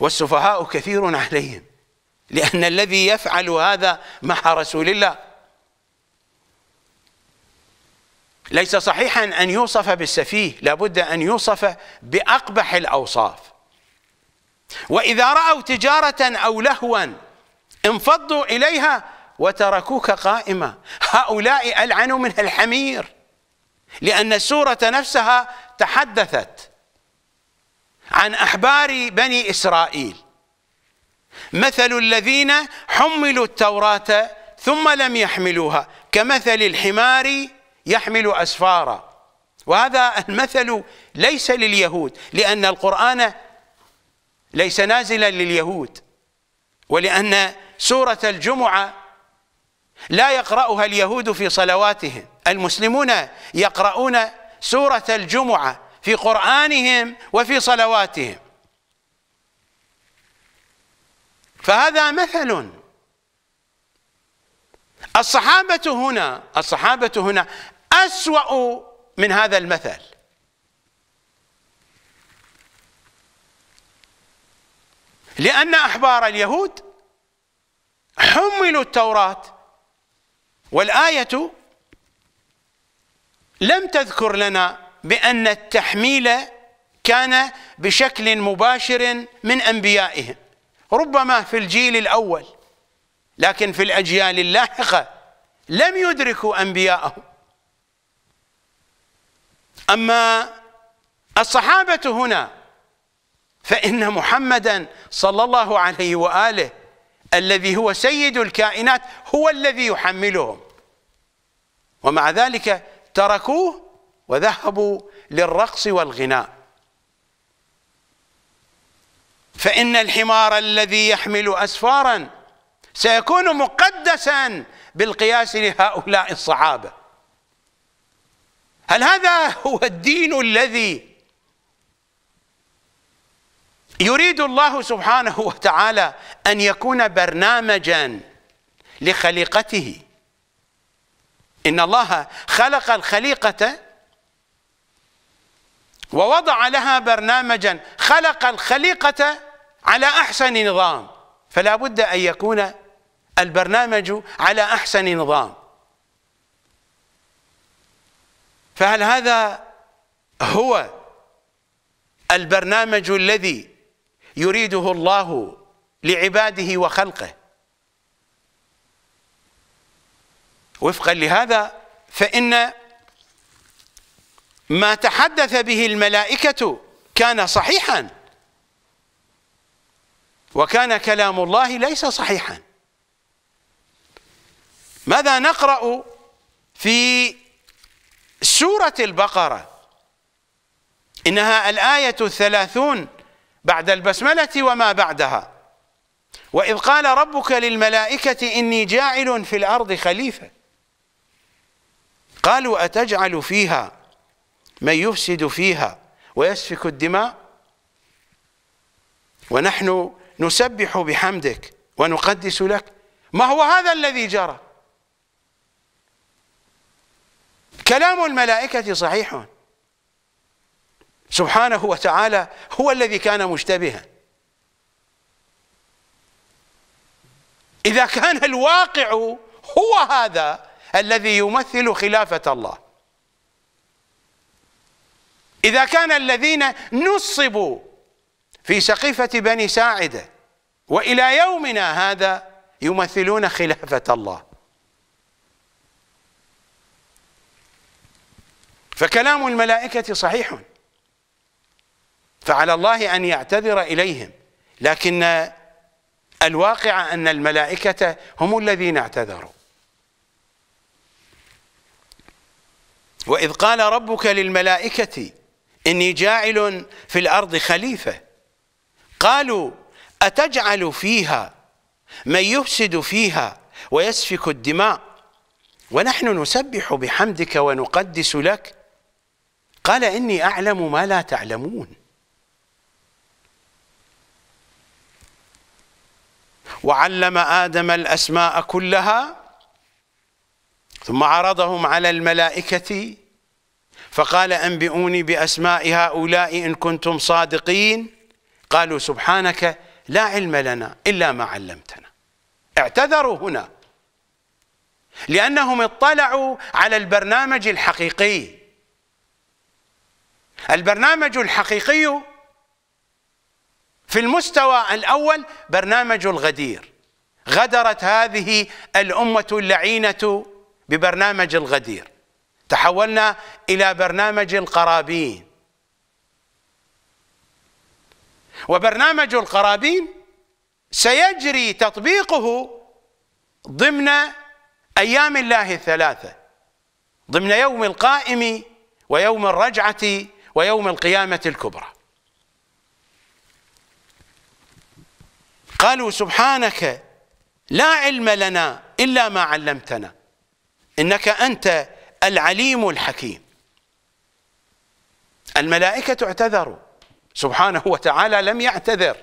والسفهاء كثير عليهم لأن الذي يفعل هذا مع رسول الله ليس صحيحا أن يوصف بالسفيه لابد أن يوصف بأقبح الأوصاف وإذا رأوا تجارة أو لهوا انفضوا إليها وتركوك قائمة هؤلاء ألعنوا منها الحمير لأن السورة نفسها تحدثت عن أحبار بني إسرائيل مثل الذين حملوا التوراة ثم لم يحملوها كمثل الحمار يحمل أسفارا وهذا المثل ليس لليهود لأن القرآن ليس نازلا لليهود ولأن سورة الجمعة لا يقرأها اليهود في صلواتهم المسلمون يقرؤون سورة الجمعة في قرآنهم وفي صلواتهم فهذا مثل الصحابة هنا الصحابة هنا أسوأ من هذا المثل لأن أحبار اليهود حملوا التوراة والآية لم تذكر لنا بأن التحميل كان بشكل مباشر من أنبيائهم ربما في الجيل الأول لكن في الأجيال اللاحقة لم يدركوا أنبياءهم أما الصحابة هنا فإن محمدا صلى الله عليه وآله الذي هو سيد الكائنات هو الذي يحملهم ومع ذلك تركوه وذهبوا للرقص والغناء فإن الحمار الذي يحمل أسفارا سيكون مقدسا بالقياس لهؤلاء الصحابة هل هذا هو الدين الذي يريد الله سبحانه وتعالى أن يكون برنامجا لخليقته إن الله خلق الخليقة ووضع لها برنامجا خلق الخليقة على أحسن نظام فلا بد أن يكون البرنامج على أحسن نظام فهل هذا هو البرنامج الذي يريده الله لعباده وخلقه وفقا لهذا فإن ما تحدث به الملائكة كان صحيحا وكان كلام الله ليس صحيحا ماذا نقرأ في سورة البقرة إنها الآية الثلاثون بعد البسملة وما بعدها وإذ قال ربك للملائكة إني جاعل في الأرض خليفة قالوا أتجعل فيها من يفسد فيها ويسفك الدماء ونحن نسبح بحمدك ونقدس لك ما هو هذا الذي جرى كلام الملائكة صحيح سبحانه وتعالى هو الذي كان مشتبها إذا كان الواقع هو هذا الذي يمثل خلافة الله إذا كان الذين نصبوا في سقيفة بني ساعدة وإلى يومنا هذا يمثلون خلافة الله فكلام الملائكة صحيح فعلى الله أن يعتذر إليهم لكن الواقع أن الملائكة هم الذين اعتذروا وإذ قال ربك للملائكة إني جاعل في الأرض خليفة قالوا أتجعل فيها من يفسد فيها ويسفك الدماء ونحن نسبح بحمدك ونقدس لك قال إني أعلم ما لا تعلمون وعلم آدم الأسماء كلها ثم عرضهم على الملائكة فقال أنبئوني بأسماء هؤلاء إن كنتم صادقين قالوا سبحانك لا علم لنا إلا ما علمتنا اعتذروا هنا لأنهم اطلعوا على البرنامج الحقيقي البرنامج الحقيقي في المستوى الأول برنامج الغدير غدرت هذه الأمة اللعينة ببرنامج الغدير تحولنا إلى برنامج القرابين وبرنامج القرابين سيجري تطبيقه ضمن أيام الله الثلاثة ضمن يوم القائم ويوم الرجعة ويوم القيامة الكبرى قالوا سبحانك لا علم لنا إلا ما علمتنا إنك أنت العليم الحكيم الملائكة اعتذروا سبحانه وتعالى لم يعتذر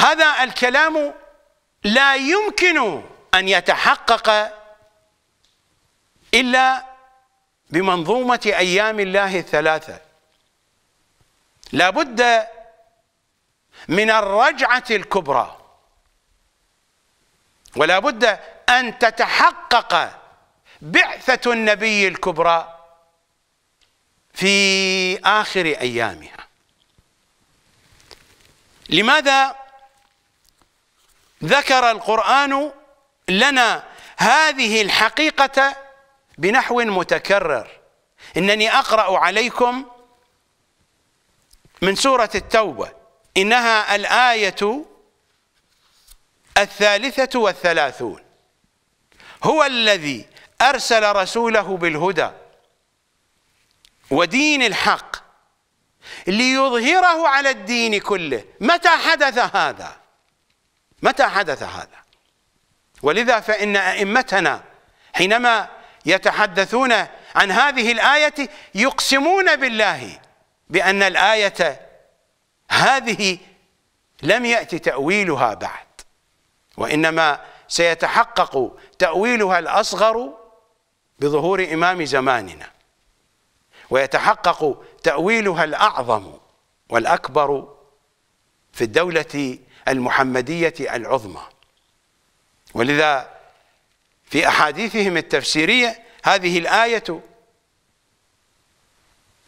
هذا الكلام لا يمكن أن يتحقق إلا بمنظومة أيام الله الثلاثة لا بد من الرجعة الكبرى ولا بد أن تتحقق بعثة النبي الكبرى في آخر أيامها لماذا ذكر القرآن لنا هذه الحقيقة بنحو متكرر انني اقرا عليكم من سوره التوبه انها الايه الثالثه والثلاثون هو الذي ارسل رسوله بالهدى ودين الحق ليظهره على الدين كله متى حدث هذا متى حدث هذا ولذا فان ائمتنا حينما يتحدثون عن هذه الآية يقسمون بالله بأن الآية هذه لم يأتي تأويلها بعد وإنما سيتحقق تأويلها الأصغر بظهور إمام زماننا ويتحقق تأويلها الأعظم والأكبر في الدولة المحمدية العظمى ولذا في أحاديثهم التفسيرية هذه الآية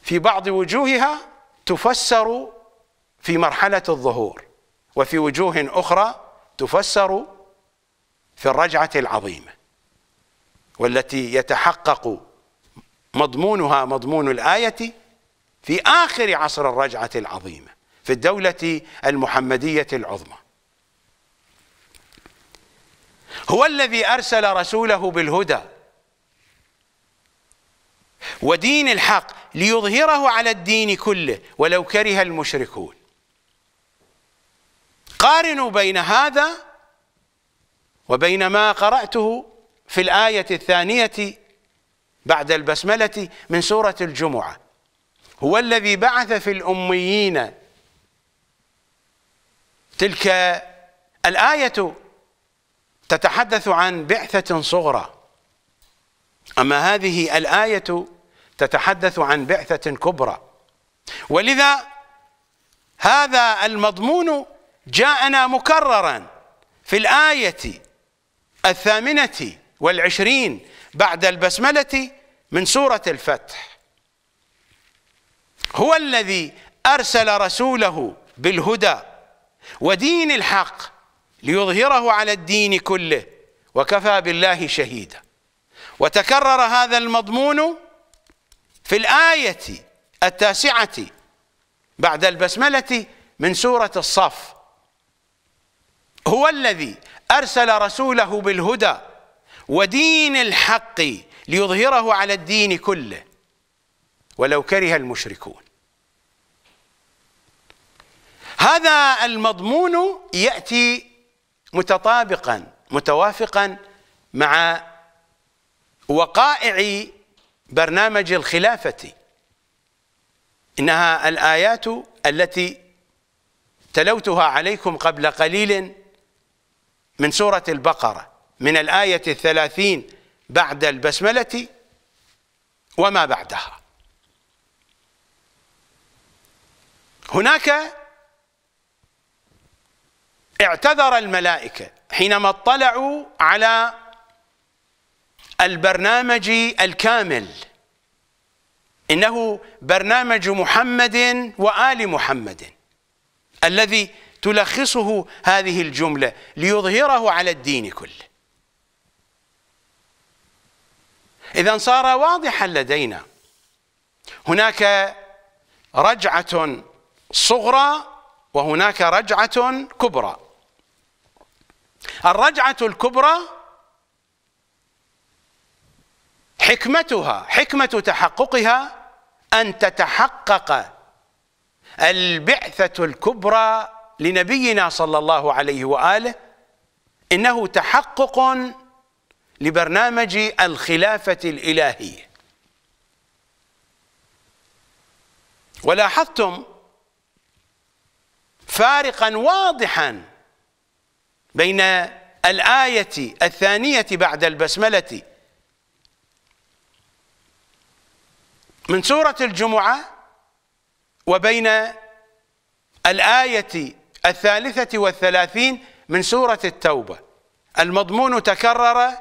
في بعض وجوهها تفسر في مرحلة الظهور وفي وجوه أخرى تفسر في الرجعة العظيمة والتي يتحقق مضمونها مضمون الآية في آخر عصر الرجعة العظيمة في الدولة المحمدية العظمى هو الذي أرسل رسوله بالهدى ودين الحق ليظهره على الدين كله ولو كره المشركون قارنوا بين هذا وبين ما قرأته في الآية الثانية بعد البسملة من سورة الجمعة هو الذي بعث في الأميين تلك الآية تتحدث عن بعثة صغرى أما هذه الآية تتحدث عن بعثة كبرى ولذا هذا المضمون جاءنا مكررا في الآية الثامنة والعشرين بعد البسملة من سورة الفتح هو الذي أرسل رسوله بالهدى ودين الحق ليظهره على الدين كله وكفى بالله شهيدا وتكرر هذا المضمون في الآية التاسعة بعد البسملة من سورة الصف هو الذي أرسل رسوله بالهدى ودين الحق ليظهره على الدين كله ولو كره المشركون هذا المضمون يأتي متطابقا متوافقا مع وقائع برنامج الخلافة إنها الآيات التي تلوتها عليكم قبل قليل من سورة البقرة من الآية الثلاثين بعد البسملة وما بعدها هناك اعتذر الملائكة حينما اطلعوا على البرنامج الكامل إنه برنامج محمد وآل محمد الذي تلخصه هذه الجملة ليظهره على الدين كله إذا صار واضحا لدينا هناك رجعة صغرى وهناك رجعة كبرى الرجعة الكبرى حكمتها حكمة تحققها أن تتحقق البعثة الكبرى لنبينا صلى الله عليه وآله إنه تحقق لبرنامج الخلافة الإلهية ولاحظتم فارقا واضحا بين الآية الثانية بعد البسملة من سورة الجمعة وبين الآية الثالثة والثلاثين من سورة التوبة المضمون تكرر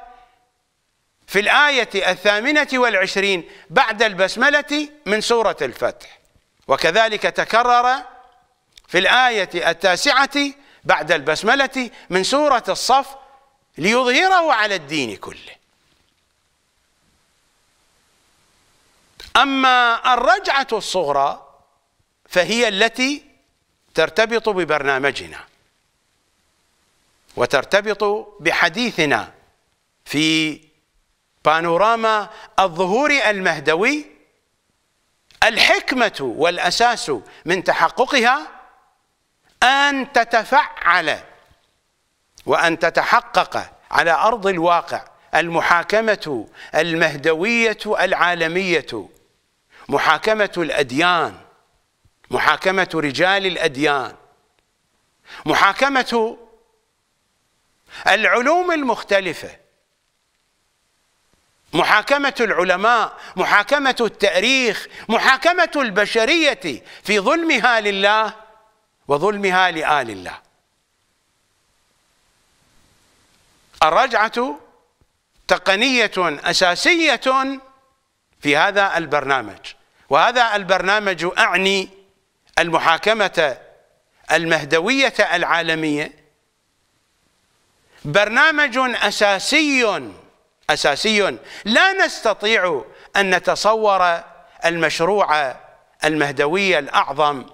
في الآية الثامنة والعشرين بعد البسملة من سورة الفتح وكذلك تكرر في الآية التاسعة بعد البسملة من سورة الصف ليظهره على الدين كله أما الرجعة الصغرى فهي التي ترتبط ببرنامجنا وترتبط بحديثنا في بانوراما الظهور المهدوي الحكمة والأساس من تحققها أن تتفعل وأن تتحقق على أرض الواقع المحاكمة المهدوية العالمية محاكمة الأديان محاكمة رجال الأديان محاكمة العلوم المختلفة محاكمة العلماء محاكمة التاريخ محاكمة البشرية في ظلمها لله وظلمها لآل الله الرجعة تقنية أساسية في هذا البرنامج وهذا البرنامج أعني المحاكمة المهدوية العالمية برنامج أساسي أساسي لا نستطيع أن نتصور المشروع المهدوي الأعظم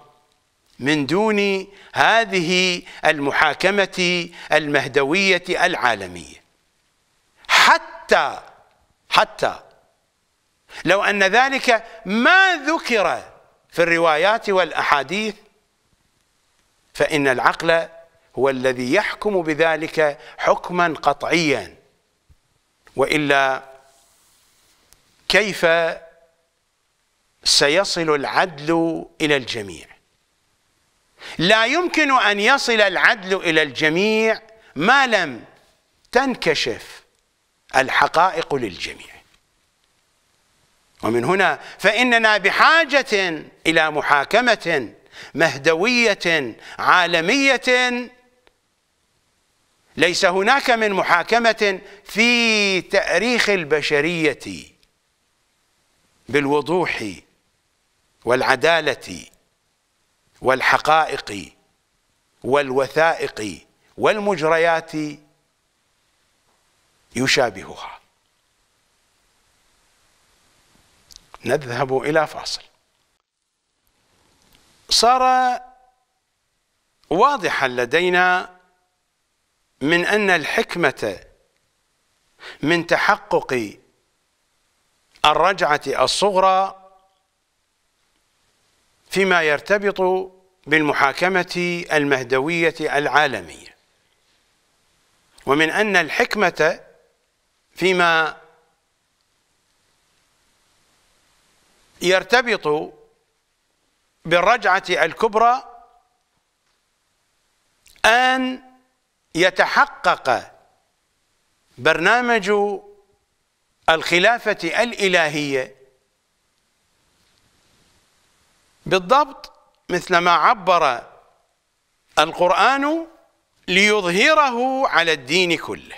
من دون هذه المحاكمة المهدوية العالمية حتى حتى لو أن ذلك ما ذكر في الروايات والأحاديث فإن العقل هو الذي يحكم بذلك حكما قطعيا وإلا كيف سيصل العدل إلى الجميع لا يمكن أن يصل العدل إلى الجميع ما لم تنكشف الحقائق للجميع ومن هنا فإننا بحاجة إلى محاكمة مهدوية عالمية ليس هناك من محاكمة في تاريخ البشرية بالوضوح والعدالة والحقائق والوثائق والمجريات يشابهها نذهب إلى فاصل صار واضحا لدينا من أن الحكمة من تحقق الرجعة الصغرى فيما يرتبط بالمحاكمة المهدوية العالمية ومن أن الحكمة فيما يرتبط بالرجعة الكبرى أن يتحقق برنامج الخلافة الإلهية بالضبط مثل ما عبر القرآن ليظهره على الدين كله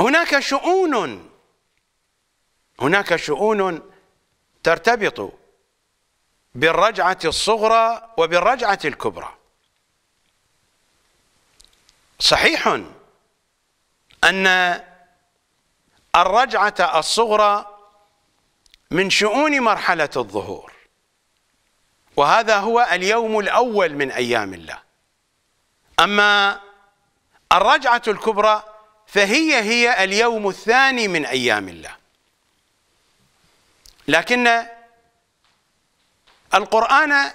هناك شؤون هناك شؤون ترتبط بالرجعة الصغرى وبالرجعة الكبرى صحيح أن الرجعة الصغرى من شؤون مرحلة الظهور وهذا هو اليوم الأول من أيام الله أما الرجعة الكبرى فهي هي اليوم الثاني من أيام الله لكن القرآن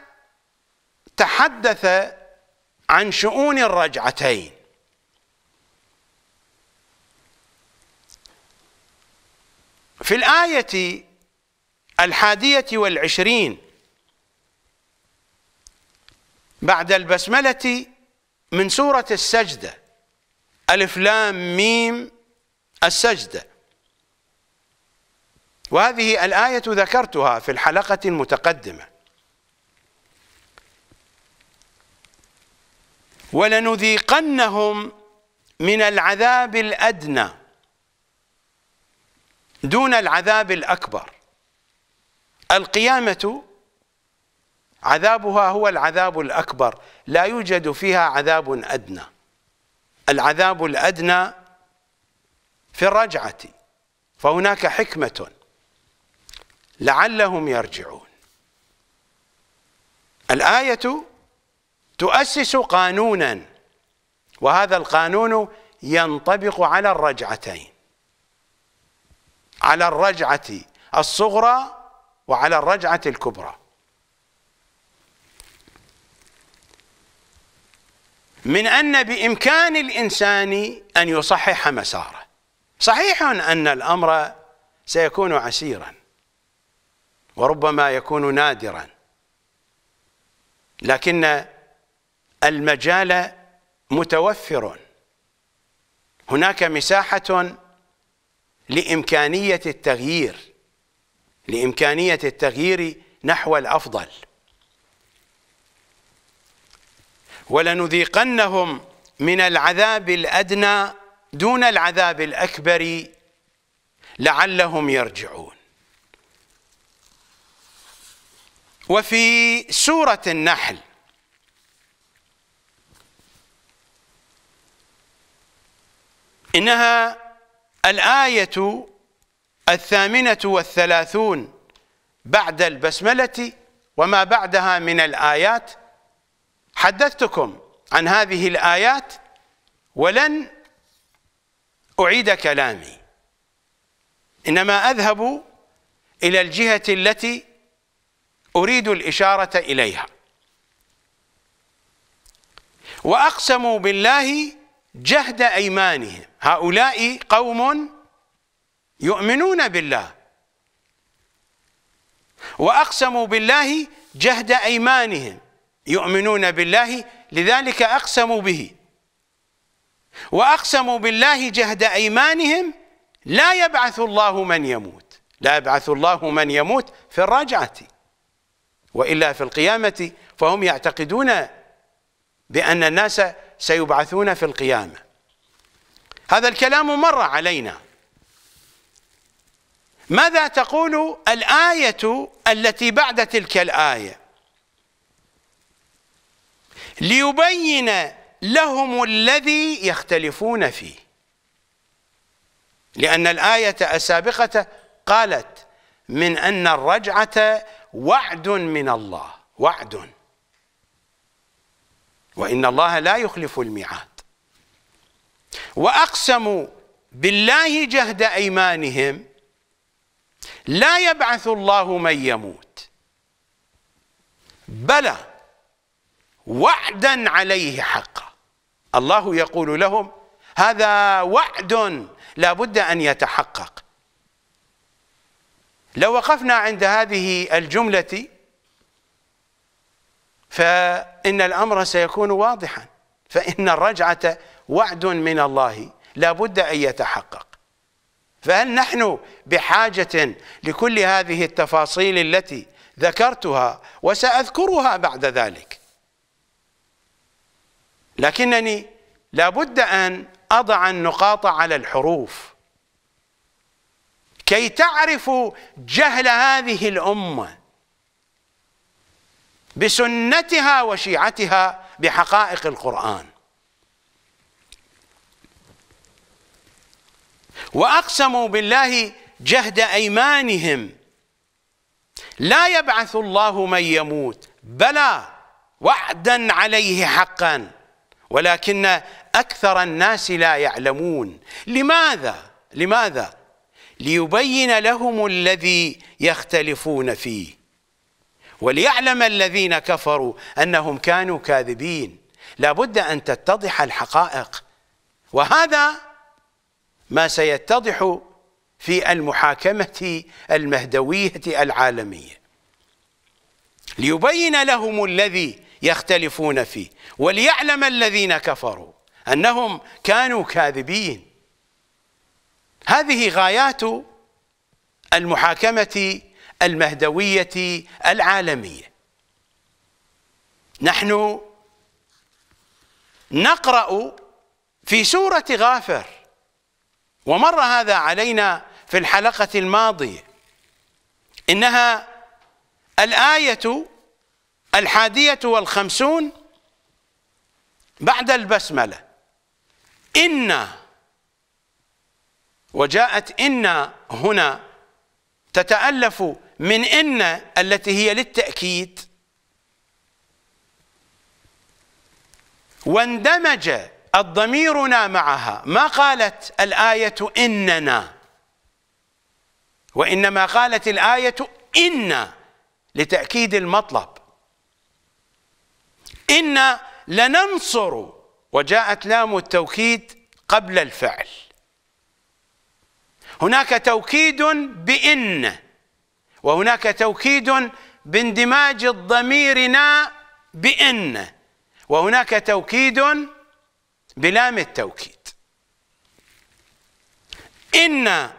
تحدث عن شؤون الرجعتين في الآية الحادية والعشرين بعد البسملة من سورة السجدة ألف لام ميم السجدة وهذه الآية ذكرتها في الحلقة المتقدمة ولنذيقنهم من العذاب الأدنى دون العذاب الأكبر القيامة عذابها هو العذاب الأكبر لا يوجد فيها عذاب أدنى العذاب الأدنى في الرجعة فهناك حكمة لعلهم يرجعون الآية تؤسس قانونا وهذا القانون ينطبق على الرجعتين على الرجعة الصغرى وعلى الرجعة الكبرى من أن بإمكان الإنسان أن يصحح مساره صحيح أن الأمر سيكون عسيرا وربما يكون نادرا لكن المجال متوفر هناك مساحة لإمكانية التغيير لإمكانية التغيير نحو الأفضل ولنذيقنهم من العذاب الأدنى دون العذاب الأكبر لعلهم يرجعون وفي سورة النحل إنها الآية الثامنة والثلاثون بعد البسملة وما بعدها من الآيات حدثتكم عن هذه الآيات ولن أعيد كلامي إنما أذهب إلى الجهة التي أريد الإشارة إليها وأقسموا بالله جهد أيمانهم هؤلاء قوم يؤمنون بالله وأقسموا بالله جهد أيمانهم يؤمنون بالله لذلك أقسموا به وأقسموا بالله جهد أيمانهم لا يبعث الله من يموت لا يبعث الله من يموت في الرجعة وإلا في القيامة فهم يعتقدون بأن الناس سيبعثون في القيامة هذا الكلام مر علينا ماذا تقول الآية التي بعد تلك الآية ليبين لهم الذي يختلفون فيه لأن الآية السابقة قالت من أن الرجعة وعد من الله وعد وإن الله لا يخلف الميعاد وأقسموا بالله جهد أيمانهم لا يبعث الله من يموت بلى وعدا عليه حقا الله يقول لهم هذا وعد لا بد أن يتحقق لو وقفنا عند هذه الجملة فإن الأمر سيكون واضحا فإن الرجعة وعد من الله لا بد أن يتحقق فهل نحن بحاجة لكل هذه التفاصيل التي ذكرتها وسأذكرها بعد ذلك لكنني لابد أن أضع النقاط على الحروف كي تعرفوا جهل هذه الأمة بسنتها وشيعتها بحقائق القرآن وأقسموا بالله جهد أيمانهم لا يبعث الله من يموت بلى وعدا عليه حقا ولكن أكثر الناس لا يعلمون لماذا؟ لماذا؟ ليبين لهم الذي يختلفون فيه وليعلم الذين كفروا أنهم كانوا كاذبين لابد أن تتضح الحقائق وهذا ما سيتضح في المحاكمة المهدوية العالمية ليبين لهم الذي يختلفون فيه وليعلم الذين كفروا أنهم كانوا كاذبين هذه غايات المحاكمة المهدويه العالميه نحن نقرا في سوره غافر ومر هذا علينا في الحلقه الماضيه انها الايه الحاديه والخمسون بعد البسمله انا وجاءت انا هنا تتالف من إن التي هي للتأكيد واندمج الضميرنا معها ما قالت الآية إننا وإنما قالت الآية إن لتأكيد المطلب إن لننصر وجاءت لام التوكيد قبل الفعل هناك توكيد بإن وهناك توكيد باندماج الضميرنا بإن وهناك توكيد بلام التوكيد إنا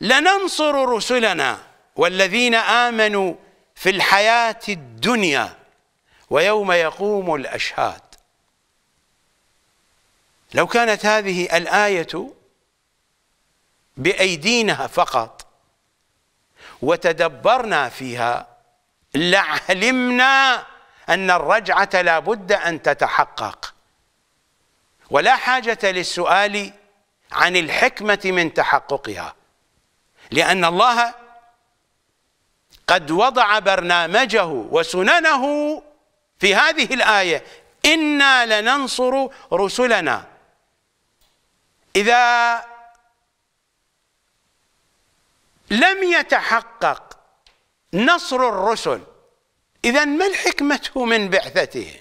لننصر رسلنا والذين آمنوا في الحياة الدنيا ويوم يقوم الأشهاد لو كانت هذه الآية بأيدينا فقط وتدبرنا فيها لعلمنا أن الرجعة لا بد أن تتحقق ولا حاجة للسؤال عن الحكمة من تحققها لأن الله قد وضع برنامجه وسننه في هذه الآية إنا لننصر رسلنا إذا لم يتحقق نصر الرسل إذا ما الحكمة من بعثته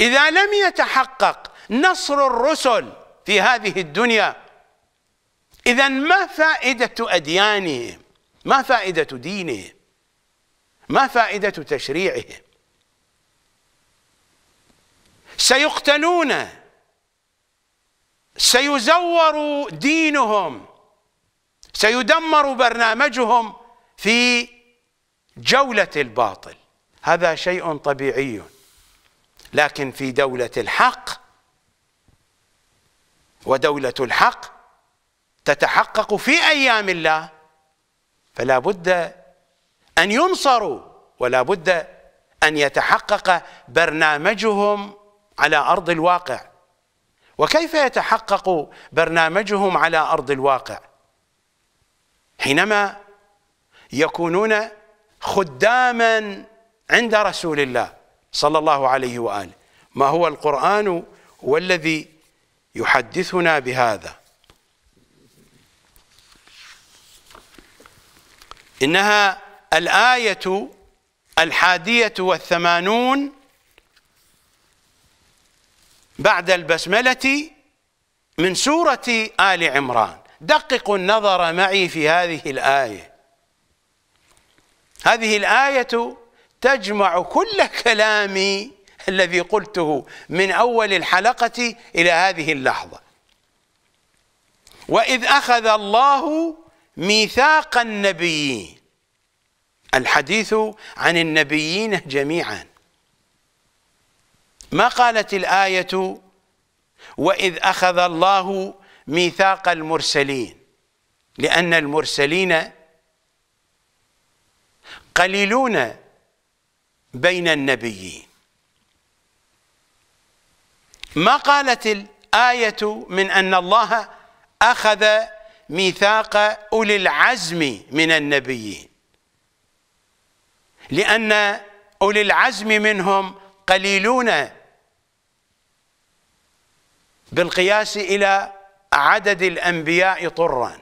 إذا لم يتحقق نصر الرسل في هذه الدنيا إذا ما فائدة أديانهم ما فائدة دينهم ما فائدة تشريعهم سيقتلون سيزور دينهم سيدمر برنامجهم في جولة الباطل هذا شيء طبيعي لكن في دولة الحق ودولة الحق تتحقق في أيام الله فلا بد أن ينصروا ولا بد أن يتحقق برنامجهم على أرض الواقع وكيف يتحقق برنامجهم على أرض الواقع حينما يكونون خداما عند رسول الله صلى الله عليه وآله ما هو القرآن والذي يحدثنا بهذا إنها الآية الحادية والثمانون بعد البسملة من سورة آل عمران دققوا النظر معي في هذه الآية هذه الآية تجمع كل كلامي الذي قلته من أول الحلقة إلى هذه اللحظة وإذ أخذ الله ميثاق النبيين الحديث عن النبيين جميعا ما قالت الآية وإذ أخذ الله ميثاق المرسلين لأن المرسلين قليلون بين النبيين ما قالت الآية من أن الله أخذ ميثاق أولي العزم من النبيين لأن أولي العزم منهم قليلون بالقياس إلى عدد الأنبياء طرا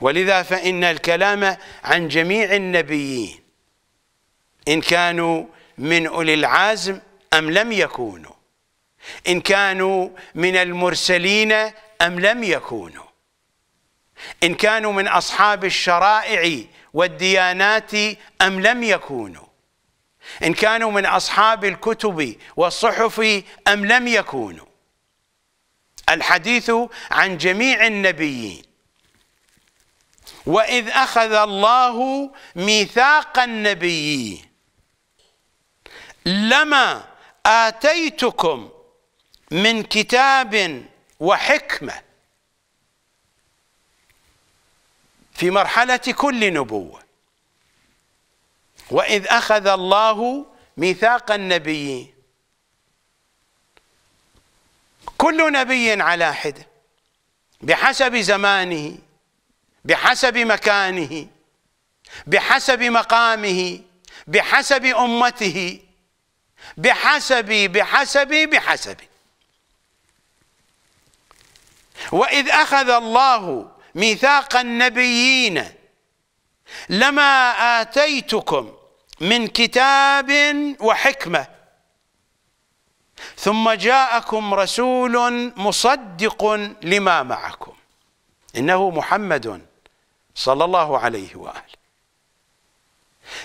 ولذا فإن الكلام عن جميع النبيين إن كانوا من أولي العزم أم لم يكونوا إن كانوا من المرسلين أم لم يكونوا إن كانوا من أصحاب الشرائع والديانات أم لم يكونوا إن كانوا من أصحاب الكتب والصحف أم لم يكونوا الحديث عن جميع النبيين وإذ أخذ الله ميثاق النبيين لما آتيتكم من كتاب وحكمة في مرحلة كل نبوة وإذ أخذ الله ميثاق النبيين كل نبي على حده بحسب زمانه بحسب مكانه بحسب مقامه بحسب امته بحسب بحسب بحسب واذ اخذ الله ميثاق النبيين لما اتيتكم من كتاب وحكمه ثم جاءكم رسول مصدق لما معكم إنه محمد صلى الله عليه وآله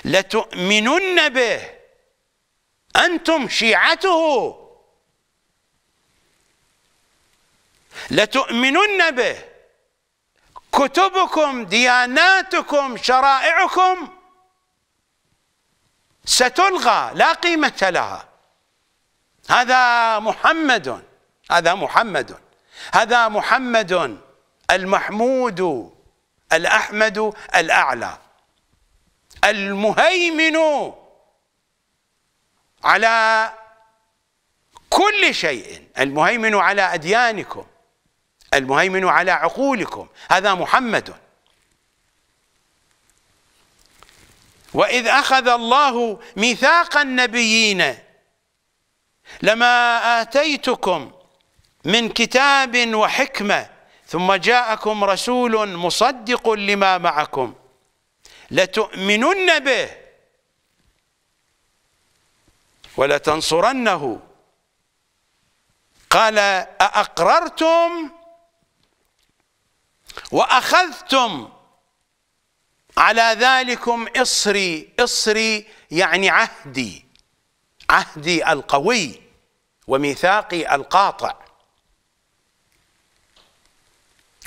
لتؤمنن به أنتم شيعته لتؤمنن به كتبكم دياناتكم شرائعكم ستلغى لا قيمة لها هذا محمد هذا محمد هذا محمد المحمود الأحمد الأعلى المهيمن على كل شيء المهيمن على أديانكم المهيمن على عقولكم هذا محمد وإذ أخذ الله ميثاق النبيين لما آتيتكم من كتاب وحكمة ثم جاءكم رسول مصدق لما معكم لتؤمنن به ولتنصرنه قال أأقررتم وأخذتم على ذلكم إصري إصري يعني عهدي عهدي القوي وميثاقي القاطع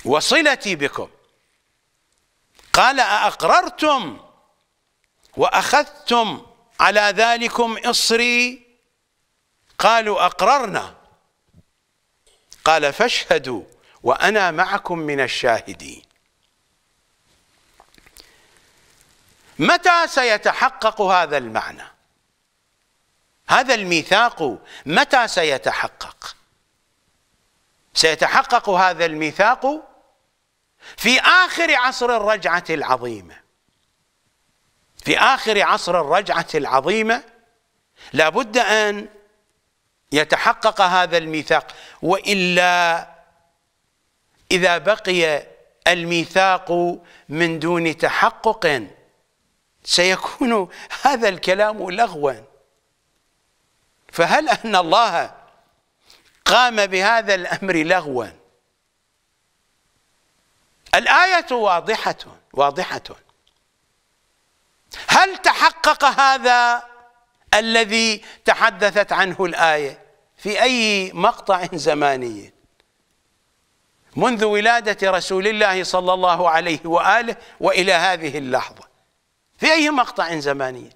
وصلتي بكم قال أأقررتم وأخذتم على ذلكم إصري قالوا أقررنا قال فاشهدوا وأنا معكم من الشاهدين متى سيتحقق هذا المعنى هذا الميثاق متى سيتحقق سيتحقق هذا الميثاق في آخر عصر الرجعة العظيمة في آخر عصر الرجعة العظيمة لابد أن يتحقق هذا الميثاق وإلا إذا بقي الميثاق من دون تحقق سيكون هذا الكلام لغوا فهل أن الله قام بهذا الأمر لغوا الآية واضحة واضحة هل تحقق هذا الذي تحدثت عنه الآية في أي مقطع زماني منذ ولادة رسول الله صلى الله عليه وآله وإلى هذه اللحظة في أي مقطع زماني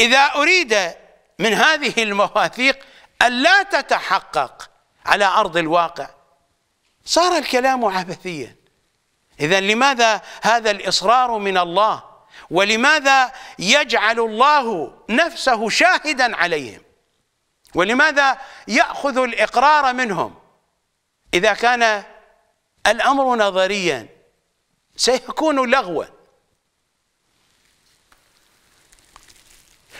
إذا أريد من هذه المواثيق ألا تتحقق على أرض الواقع صار الكلام عبثيا إذا لماذا هذا الإصرار من الله ولماذا يجعل الله نفسه شاهدا عليهم ولماذا يأخذ الإقرار منهم إذا كان الأمر نظريا سيكون لغوا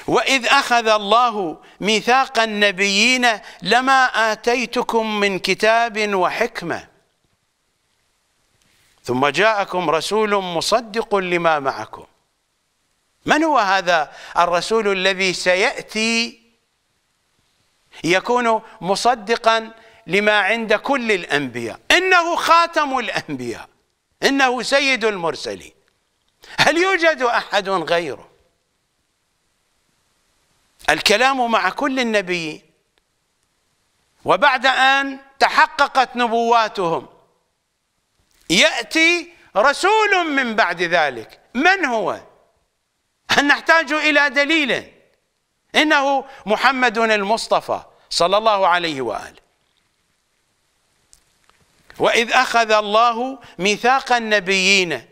وإذ أخذ الله ميثاق النبيين لما آتيتكم من كتاب وحكمة ثم جاءكم رسول مصدق لما معكم من هو هذا الرسول الذي سيأتي يكون مصدقا لما عند كل الأنبياء إنه خاتم الأنبياء إنه سيد المرسلين هل يوجد أحد غيره الكلام مع كل النبيين وبعد أن تحققت نبواتهم يأتي رسول من بعد ذلك من هو؟ هل نحتاج إلى دليل إنه محمد المصطفى صلى الله عليه وآله وإذ أخذ الله ميثاق النبيين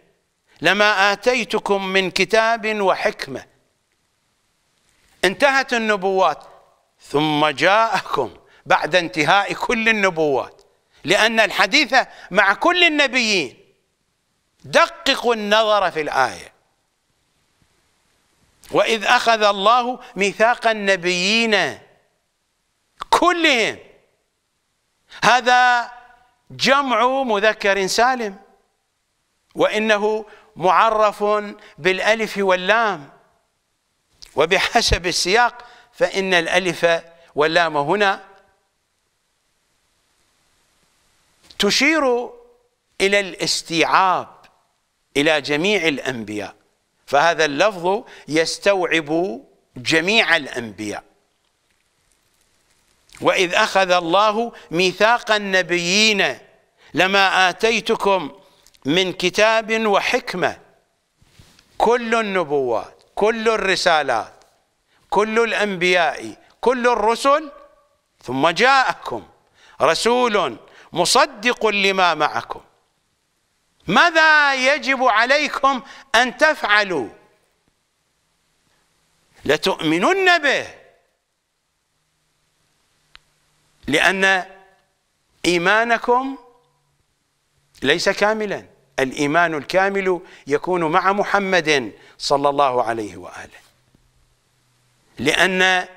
لما آتيتكم من كتاب وحكمة انتهت النبوات ثم جاءكم بعد انتهاء كل النبوات لأن الحديث مع كل النبيين دققوا النظر في الآية وإذ أخذ الله ميثاق النبيين كلهم هذا جمع مذكر سالم وإنه معرف بالألف واللام وبحسب السياق فإن الألف واللام هنا تشير إلى الاستيعاب إلى جميع الأنبياء فهذا اللفظ يستوعب جميع الأنبياء وإذ أخذ الله ميثاق النبيين لما آتيتكم من كتاب وحكمة كل النبوات كل الرسالات كل الأنبياء كل الرسل ثم جاءكم رسول مصدق لما معكم ماذا يجب عليكم أن تفعلوا لتؤمنن به لأن إيمانكم ليس كاملا الإيمان الكامل يكون مع محمد صلى الله عليه وآله لأن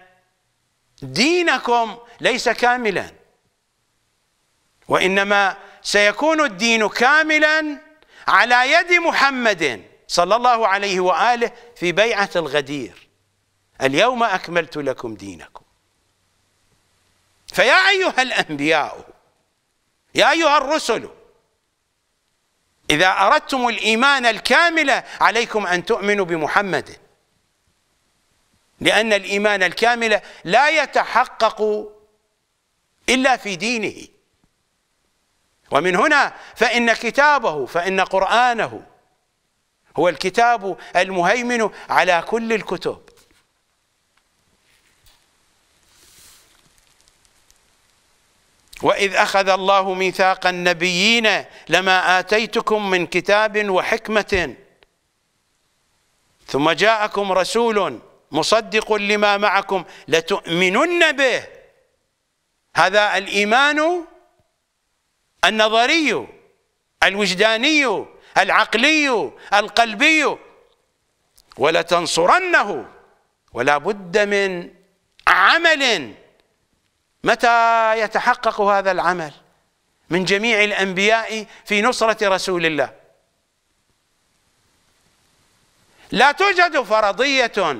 دينكم ليس كاملا وإنما سيكون الدين كاملا على يد محمد صلى الله عليه وآله في بيعة الغدير اليوم أكملت لكم دينكم فيا أيها الأنبياء يا أيها الرسل إذا أردتم الإيمان الكامل عليكم أن تؤمنوا بمحمد لأن الإيمان الكامل لا يتحقق إلا في دينه ومن هنا فإن كتابه فإن قرآنه هو الكتاب المهيمن على كل الكتب وإذ أخذ الله ميثاق النبيين لما آتيتكم من كتاب وحكمة ثم جاءكم رسول مصدق لما معكم لتؤمنن به هذا الإيمان النظري الوجداني العقلي القلبي ولتنصرنه ولا بد من عمل متى يتحقق هذا العمل من جميع الأنبياء في نصرة رسول الله لا توجد فرضية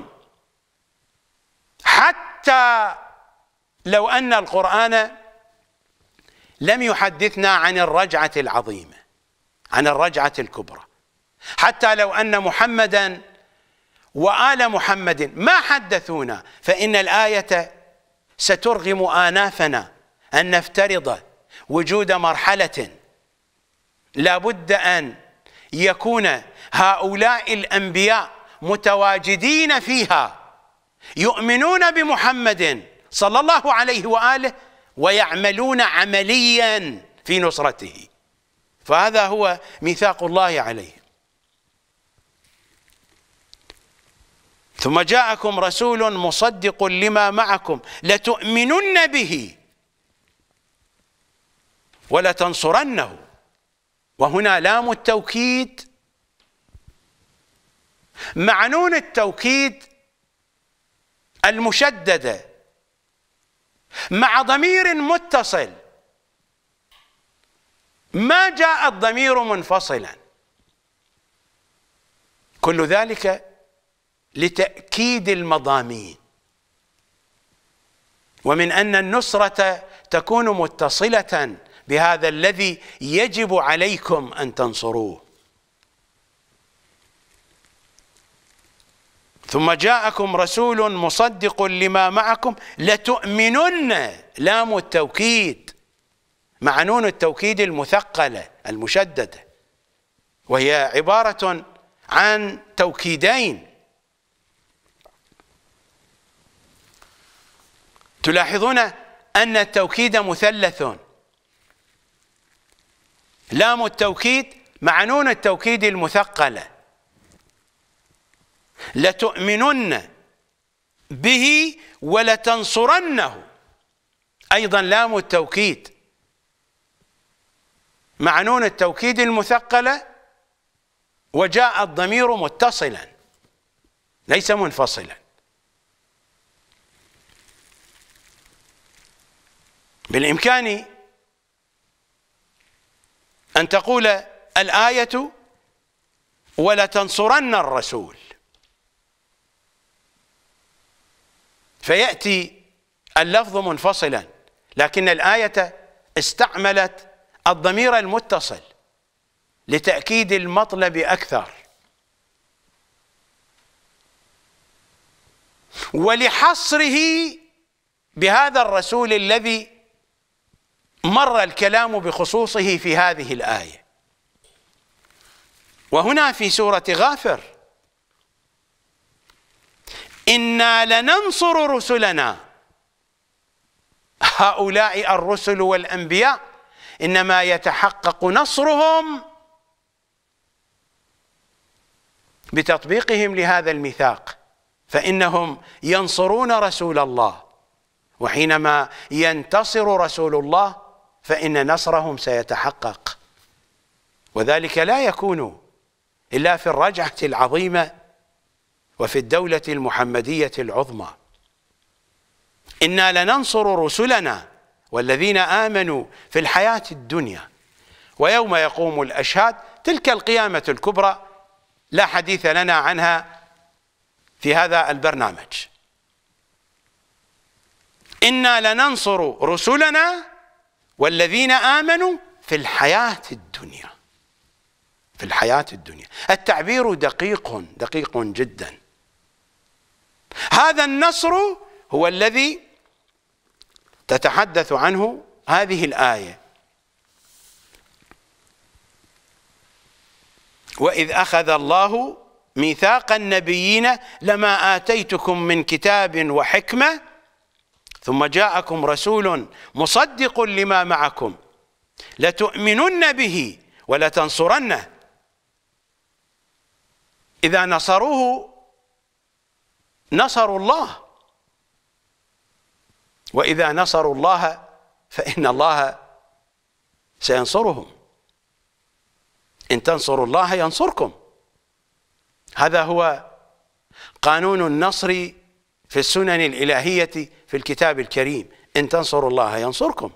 حتى لو أن القرآن لم يحدثنا عن الرجعة العظيمة عن الرجعة الكبرى حتى لو أن محمدا وآل محمد ما حدثونا فإن الآية سترغم آنافنا أن نفترض وجود مرحلة لابد أن يكون هؤلاء الأنبياء متواجدين فيها يؤمنون بمحمد صلى الله عليه وآله ويعملون عمليا في نصرته فهذا هو ميثاق الله عليه ثم جاءكم رسول مصدق لما معكم لتؤمنن به ولتنصرنه وهنا لام التوكيد مع نون التوكيد المشددة مع ضمير متصل ما جاء الضمير منفصلا كل ذلك لتأكيد المضامين ومن أن النصرة تكون متصلة بهذا الذي يجب عليكم أن تنصروه ثم جاءكم رسول مصدق لما معكم لتؤمنن لام التوكيد مع نون التوكيد المثقلة المشددة وهي عبارة عن توكيدين تلاحظون أن التوكيد مثلث لام التوكيد مع نون التوكيد المثقلة لتؤمنن به ولتنصرنه أيضا لام التوكيد مع نون التوكيد المثقلة وجاء الضمير متصلا ليس منفصلا بالإمكان أن تقول الآية ولتنصرن الرسول فيأتي اللفظ منفصلا لكن الآية استعملت الضمير المتصل لتأكيد المطلب أكثر ولحصره بهذا الرسول الذي مر الكلام بخصوصه في هذه الآية وهنا في سورة غافر إنا لننصر رسلنا هؤلاء الرسل والأنبياء إنما يتحقق نصرهم بتطبيقهم لهذا الميثاق فإنهم ينصرون رسول الله وحينما ينتصر رسول الله فإن نصرهم سيتحقق وذلك لا يكون إلا في الرجعة العظيمة وفي الدولة المحمدية العظمى إنا لننصر رسلنا والذين آمنوا في الحياة الدنيا ويوم يقوم الأشهاد تلك القيامة الكبرى لا حديث لنا عنها في هذا البرنامج إنا لننصر رسلنا والذين آمنوا في الحياة الدنيا في الحياة الدنيا التعبير دقيق دقيق جدا هذا النصر هو الذي تتحدث عنه هذه الآية وإذ أخذ الله ميثاق النبيين لما آتيتكم من كتاب وحكمة ثم جاءكم رسول مصدق لما معكم لتؤمنن به ولتنصرنه إذا نصروه نصروا الله وإذا نصروا الله فإن الله سينصرهم إن تنصروا الله ينصركم هذا هو قانون النصر في السنن الإلهية في الكتاب الكريم إن تنصروا الله ينصركم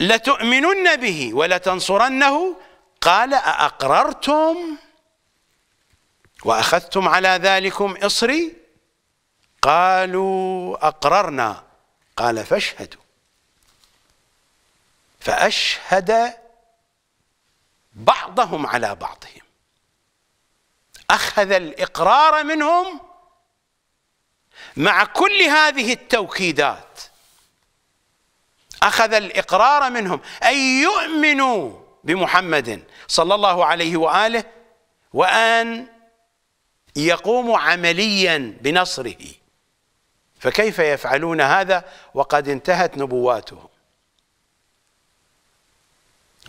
لتؤمنن به ولتنصرنه قال أأقررتم وأخذتم على ذلكم إصري قالوا أقررنا قال فاشهدوا فأشهد بعضهم على بعضهم أخذ الإقرار منهم مع كل هذه التوكيدات أخذ الإقرار منهم أن يؤمنوا بمحمد صلى الله عليه وآله وأن يقوموا عمليا بنصره فكيف يفعلون هذا وقد انتهت نبواتهم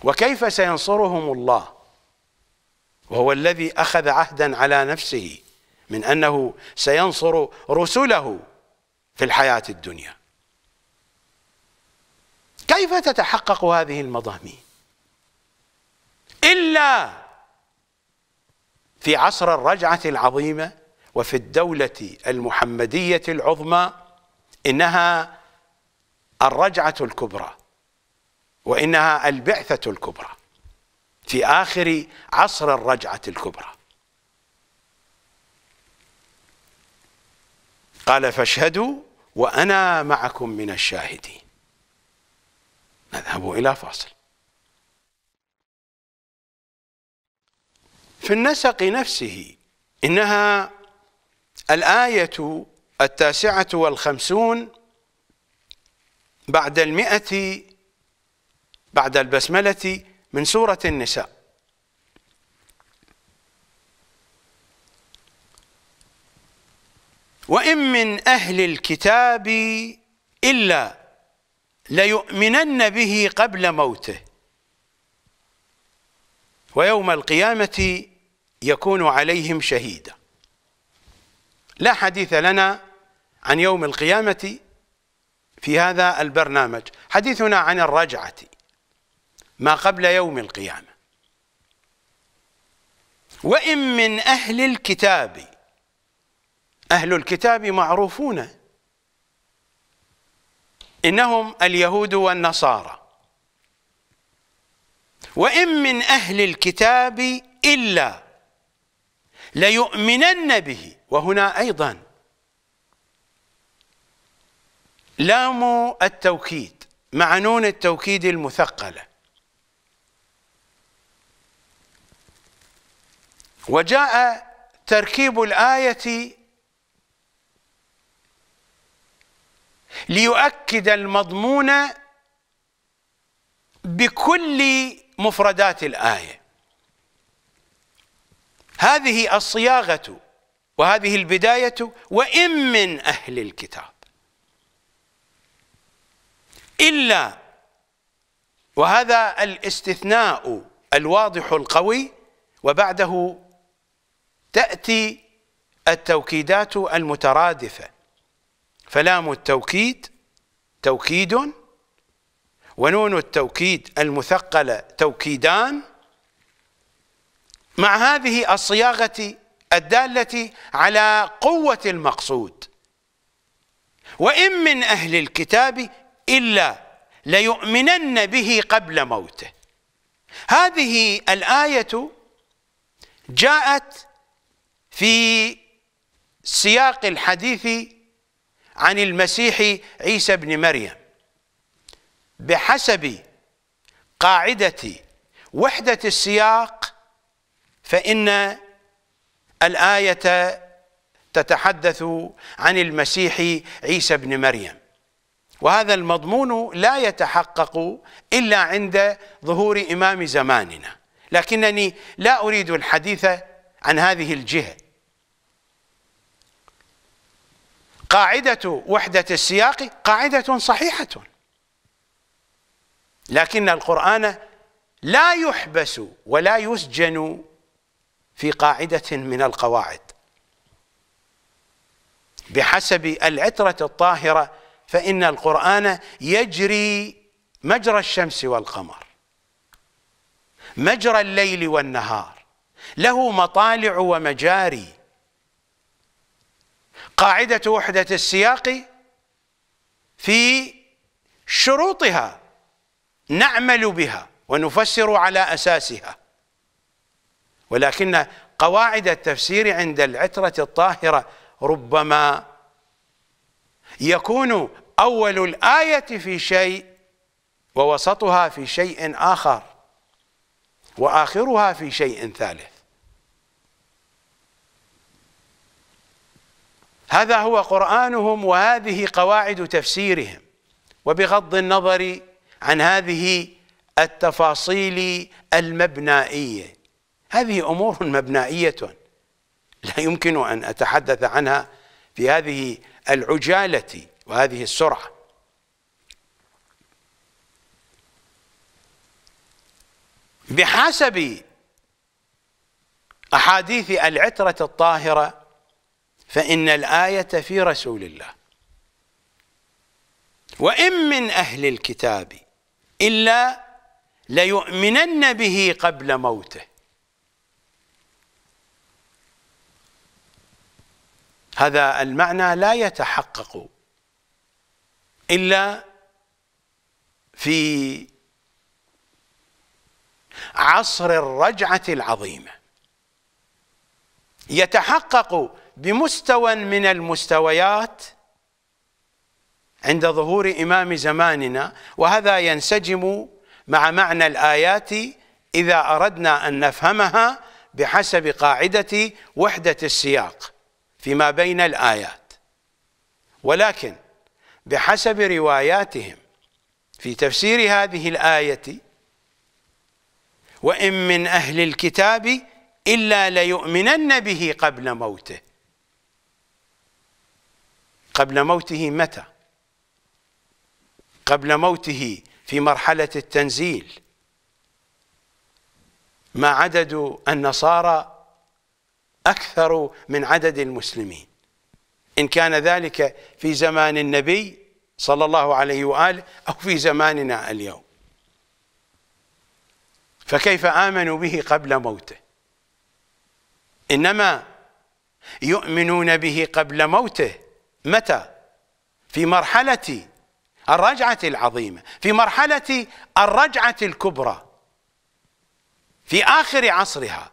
وكيف سينصرهم الله وهو الذي أخذ عهدا على نفسه من أنه سينصر رسله في الحياة الدنيا كيف تتحقق هذه المضامين إلا في عصر الرجعة العظيمة وفي الدولة المحمدية العظمى إنها الرجعة الكبرى وإنها البعثة الكبرى في آخر عصر الرجعة الكبرى قال فاشهدوا وأنا معكم من الشاهدين نذهب إلى فاصل في النسق نفسه إنها الآية التاسعة والخمسون بعد المئة بعد البسملة من سورة النساء وإن من أهل الكتاب إلا ليؤمنن به قبل موته ويوم القيامة يكون عليهم شهيدا لا حديث لنا عن يوم القيامة في هذا البرنامج حديثنا عن الرجعة ما قبل يوم القيامة وإن من أهل الكتاب أهل الكتاب معروفون إنهم اليهود والنصارى وإن من أهل الكتاب إلا ليؤمنن به وهنا أيضا لام التوكيد مع نون التوكيد المثقله وجاء تركيب الايه ليؤكد المضمون بكل مفردات الايه هذه الصياغه وهذه البدايه وان من اهل الكتاب الا وهذا الاستثناء الواضح القوي وبعده تأتي التوكيدات المترادفة فلام التوكيد توكيد ونون التوكيد المثقلة توكيدان مع هذه الصياغة الدالة على قوة المقصود وإن من أهل الكتاب إلا ليؤمنن به قبل موته هذه الآية جاءت في سياق الحديث عن المسيح عيسى بن مريم بحسب قاعدة وحدة السياق فإن الآية تتحدث عن المسيح عيسى بن مريم وهذا المضمون لا يتحقق إلا عند ظهور إمام زماننا لكنني لا أريد الحديث عن هذه الجهة قاعدة وحدة السياق قاعدة صحيحة لكن القرآن لا يحبس ولا يسجن في قاعدة من القواعد بحسب العترة الطاهرة فإن القرآن يجري مجرى الشمس والقمر مجرى الليل والنهار له مطالع ومجاري قاعدة وحدة السياق في شروطها نعمل بها ونفسر على أساسها ولكن قواعد التفسير عند العترة الطاهرة ربما يكون أول الآية في شيء ووسطها في شيء آخر وآخرها في شيء ثالث هذا هو قرآنهم وهذه قواعد تفسيرهم وبغض النظر عن هذه التفاصيل المبنائية هذه أمور مبنائية لا يمكن أن أتحدث عنها في هذه العجالة وهذه السرعة بحسب أحاديث العترة الطاهرة فإن الآية في رسول الله وإن من أهل الكتاب إلا ليؤمنن به قبل موته هذا المعنى لا يتحقق إلا في عصر الرجعة العظيمة يتحقق بمستوى من المستويات عند ظهور إمام زماننا وهذا ينسجم مع معنى الآيات إذا أردنا أن نفهمها بحسب قاعدة وحدة السياق فيما بين الآيات ولكن بحسب رواياتهم في تفسير هذه الآية وإن من أهل الكتاب إلا ليؤمنن به قبل موته قبل موته متى قبل موته في مرحلة التنزيل ما عدد النصارى أكثر من عدد المسلمين إن كان ذلك في زمان النبي صلى الله عليه وآله أو في زماننا اليوم فكيف آمنوا به قبل موته إنما يؤمنون به قبل موته متى في مرحلة الرجعة العظيمة في مرحلة الرجعة الكبرى في آخر عصرها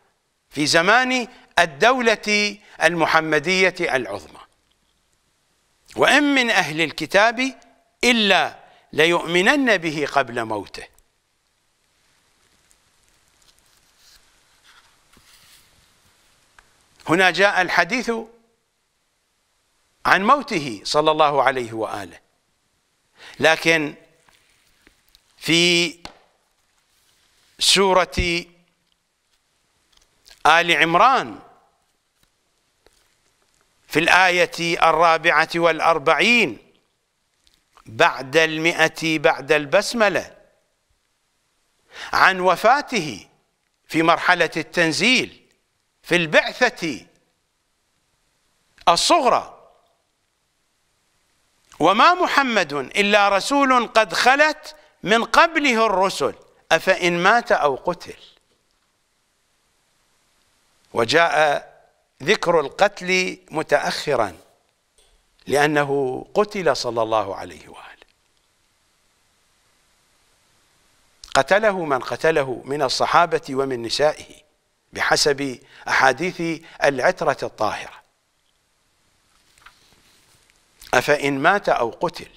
في زمان الدولة المحمدية العظمى وإن من أهل الكتاب إلا ليؤمنن به قبل موته هنا جاء الحديث عن موته صلى الله عليه واله لكن في سوره ال عمران في الايه الرابعه والاربعين بعد المئه بعد البسمله عن وفاته في مرحله التنزيل في البعثه الصغرى وما محمد إلا رسول قد خلت من قبله الرسل أفإن مات أو قتل وجاء ذكر القتل متأخرا لأنه قتل صلى الله عليه وآله قتله من قتله من الصحابة ومن نسائه بحسب أحاديث العترة الطاهرة أفإن مات أو قتل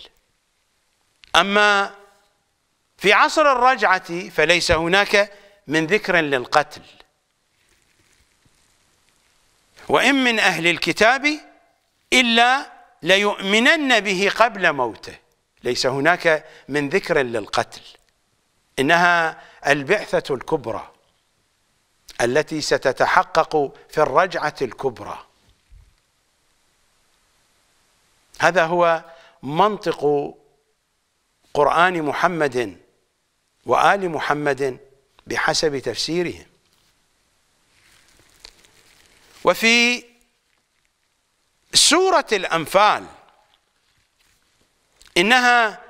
أما في عصر الرجعة فليس هناك من ذكر للقتل وإن من أهل الكتاب إلا ليؤمنن به قبل موته ليس هناك من ذكر للقتل إنها البعثة الكبرى التي ستتحقق في الرجعة الكبرى هذا هو منطق قرآن محمد وآل محمد بحسب تفسيرهم وفي سورة الأنفال إنها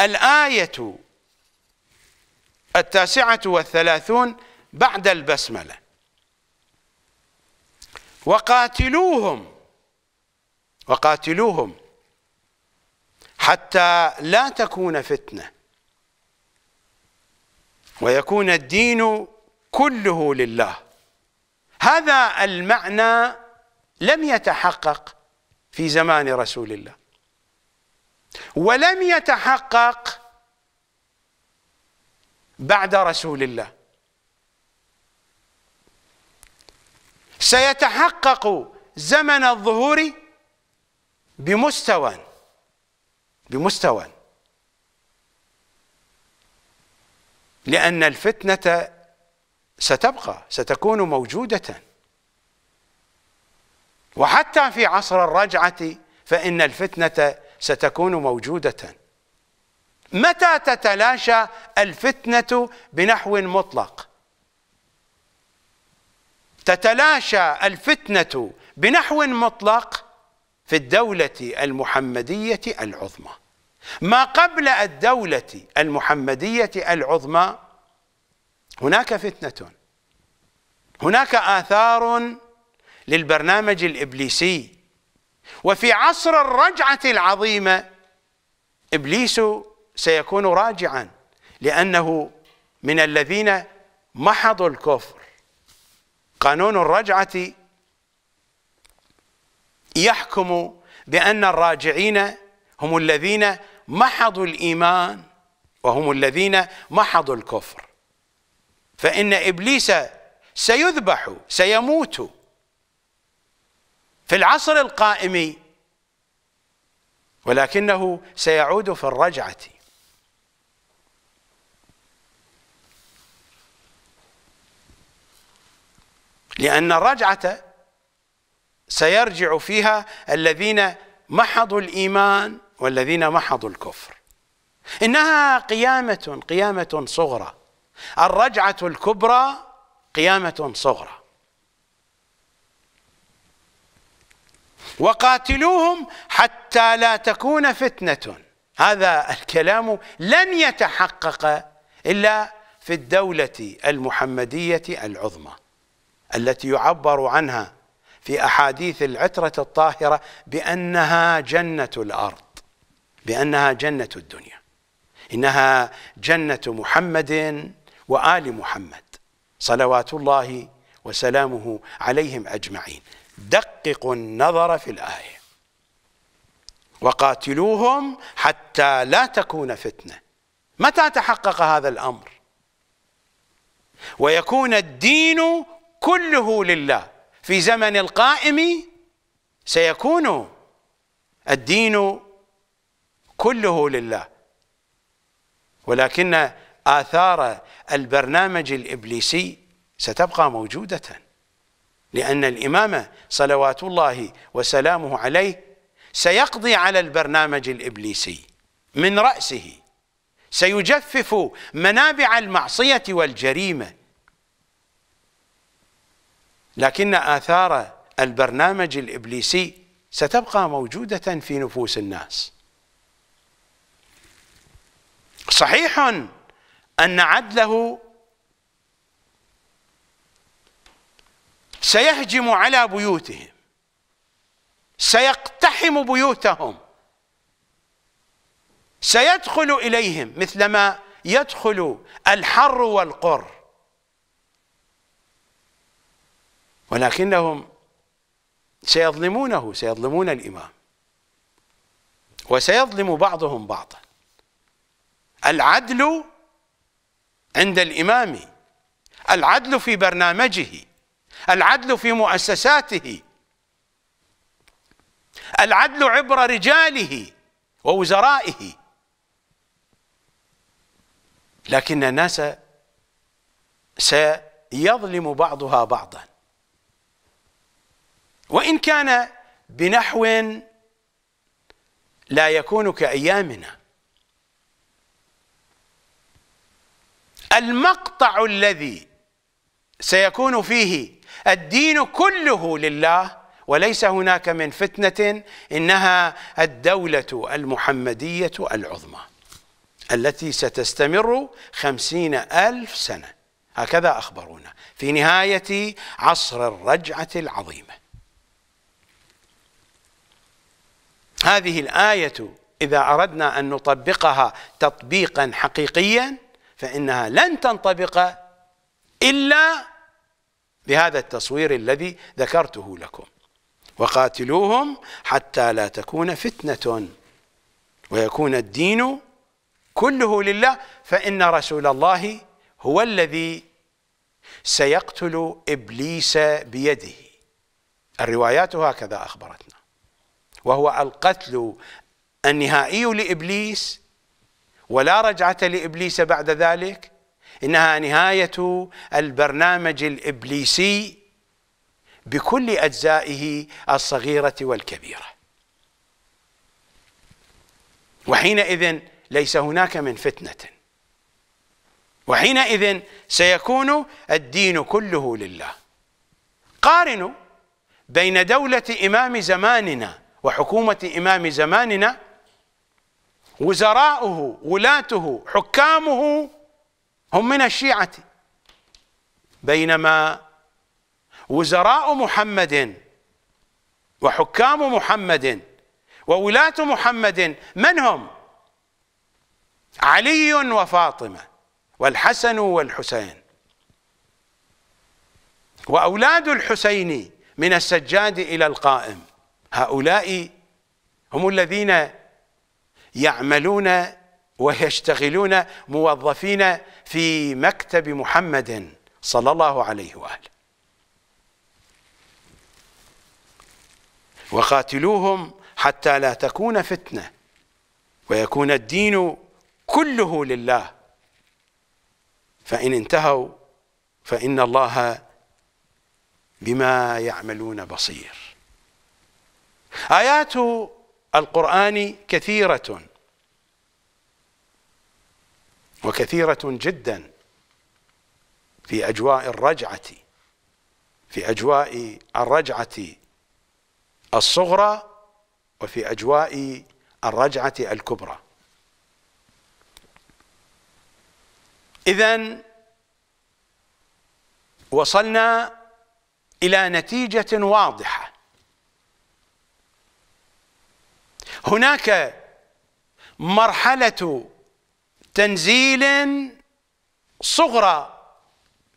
الآية التاسعة والثلاثون بعد البسملة وقاتلوهم وقاتلوهم حتى لا تكون فتنة ويكون الدين كله لله هذا المعنى لم يتحقق في زمان رسول الله ولم يتحقق بعد رسول الله سيتحقق زمن الظهور بمستوى بمستوى لأن الفتنة ستبقى ستكون موجودة وحتى في عصر الرجعة فإن الفتنة ستكون موجودة متى تتلاشى الفتنة بنحو مطلق تتلاشى الفتنة بنحو مطلق في الدولة المحمدية العظمى ما قبل الدولة المحمدية العظمى هناك فتنة هناك آثار للبرنامج الإبليسي وفي عصر الرجعة العظيمة إبليس سيكون راجعا لأنه من الذين محضوا الكفر قانون الرجعة يحكم بأن الراجعين هم الذين محضوا الإيمان وهم الذين محضوا الكفر فإن إبليس سيذبح سيموت في العصر القائم ولكنه سيعود في الرجعة لأن الرجعة سيرجع فيها الذين محضوا الإيمان والذين محضوا الكفر إنها قيامة قيامة صغرى الرجعة الكبرى قيامة صغرى وقاتلوهم حتى لا تكون فتنة هذا الكلام لن يتحقق إلا في الدولة المحمدية العظمى التي يعبر عنها في أحاديث العترة الطاهرة بأنها جنة الأرض بأنها جنة الدنيا إنها جنة محمد وآل محمد صلوات الله وسلامه عليهم أجمعين دققوا النظر في الآية وقاتلوهم حتى لا تكون فتنة متى تحقق هذا الأمر ويكون الدين كله لله في زمن القائم سيكون الدين كله لله ولكن آثار البرنامج الإبليسي ستبقى موجودة لأن الإمام صلوات الله وسلامه عليه سيقضي على البرنامج الإبليسي من رأسه سيجفف منابع المعصية والجريمة لكن آثار البرنامج الإبليسي ستبقى موجودة في نفوس الناس صحيح أن عدله سيهجم على بيوتهم سيقتحم بيوتهم سيدخل إليهم مثلما يدخل الحر والقر ولكنهم سيظلمونه سيظلمون الإمام وسيظلم بعضهم بعضا العدل عند الإمام العدل في برنامجه العدل في مؤسساته العدل عبر رجاله ووزرائه لكن الناس سيظلم بعضها بعضا وإن كان بنحو لا يكون كأيامنا المقطع الذي سيكون فيه الدين كله لله وليس هناك من فتنة إنها الدولة المحمدية العظمى التي ستستمر خمسين ألف سنة هكذا أخبرونا في نهاية عصر الرجعة العظيمة هذه الآية إذا أردنا أن نطبقها تطبيقا حقيقيا فإنها لن تنطبق إلا بهذا التصوير الذي ذكرته لكم وقاتلوهم حتى لا تكون فتنة ويكون الدين كله لله فإن رسول الله هو الذي سيقتل إبليس بيده الروايات هكذا أخبرتنا وهو القتل النهائي لابليس ولا رجعه لابليس بعد ذلك انها نهايه البرنامج الابليسي بكل اجزائه الصغيره والكبيره وحينئذ ليس هناك من فتنه وحينئذ سيكون الدين كله لله قارنوا بين دوله امام زماننا وحكومة إمام زماننا وزراؤه ولاته حكامه هم من الشيعة بينما وزراء محمد وحكام محمد وولاة محمد من هم علي وفاطمة والحسن والحسين وأولاد الحسين من السجاد إلى القائم هؤلاء هم الذين يعملون ويشتغلون موظفين في مكتب محمد صلى الله عليه وآله وقاتلوهم حتى لا تكون فتنة ويكون الدين كله لله فإن انتهوا فإن الله بما يعملون بصير آيات القرآن كثيرة وكثيرة جدا في أجواء الرجعة في أجواء الرجعة الصغرى وفي أجواء الرجعة الكبرى إذا وصلنا إلى نتيجة واضحة هناك مرحلة تنزيل صغرى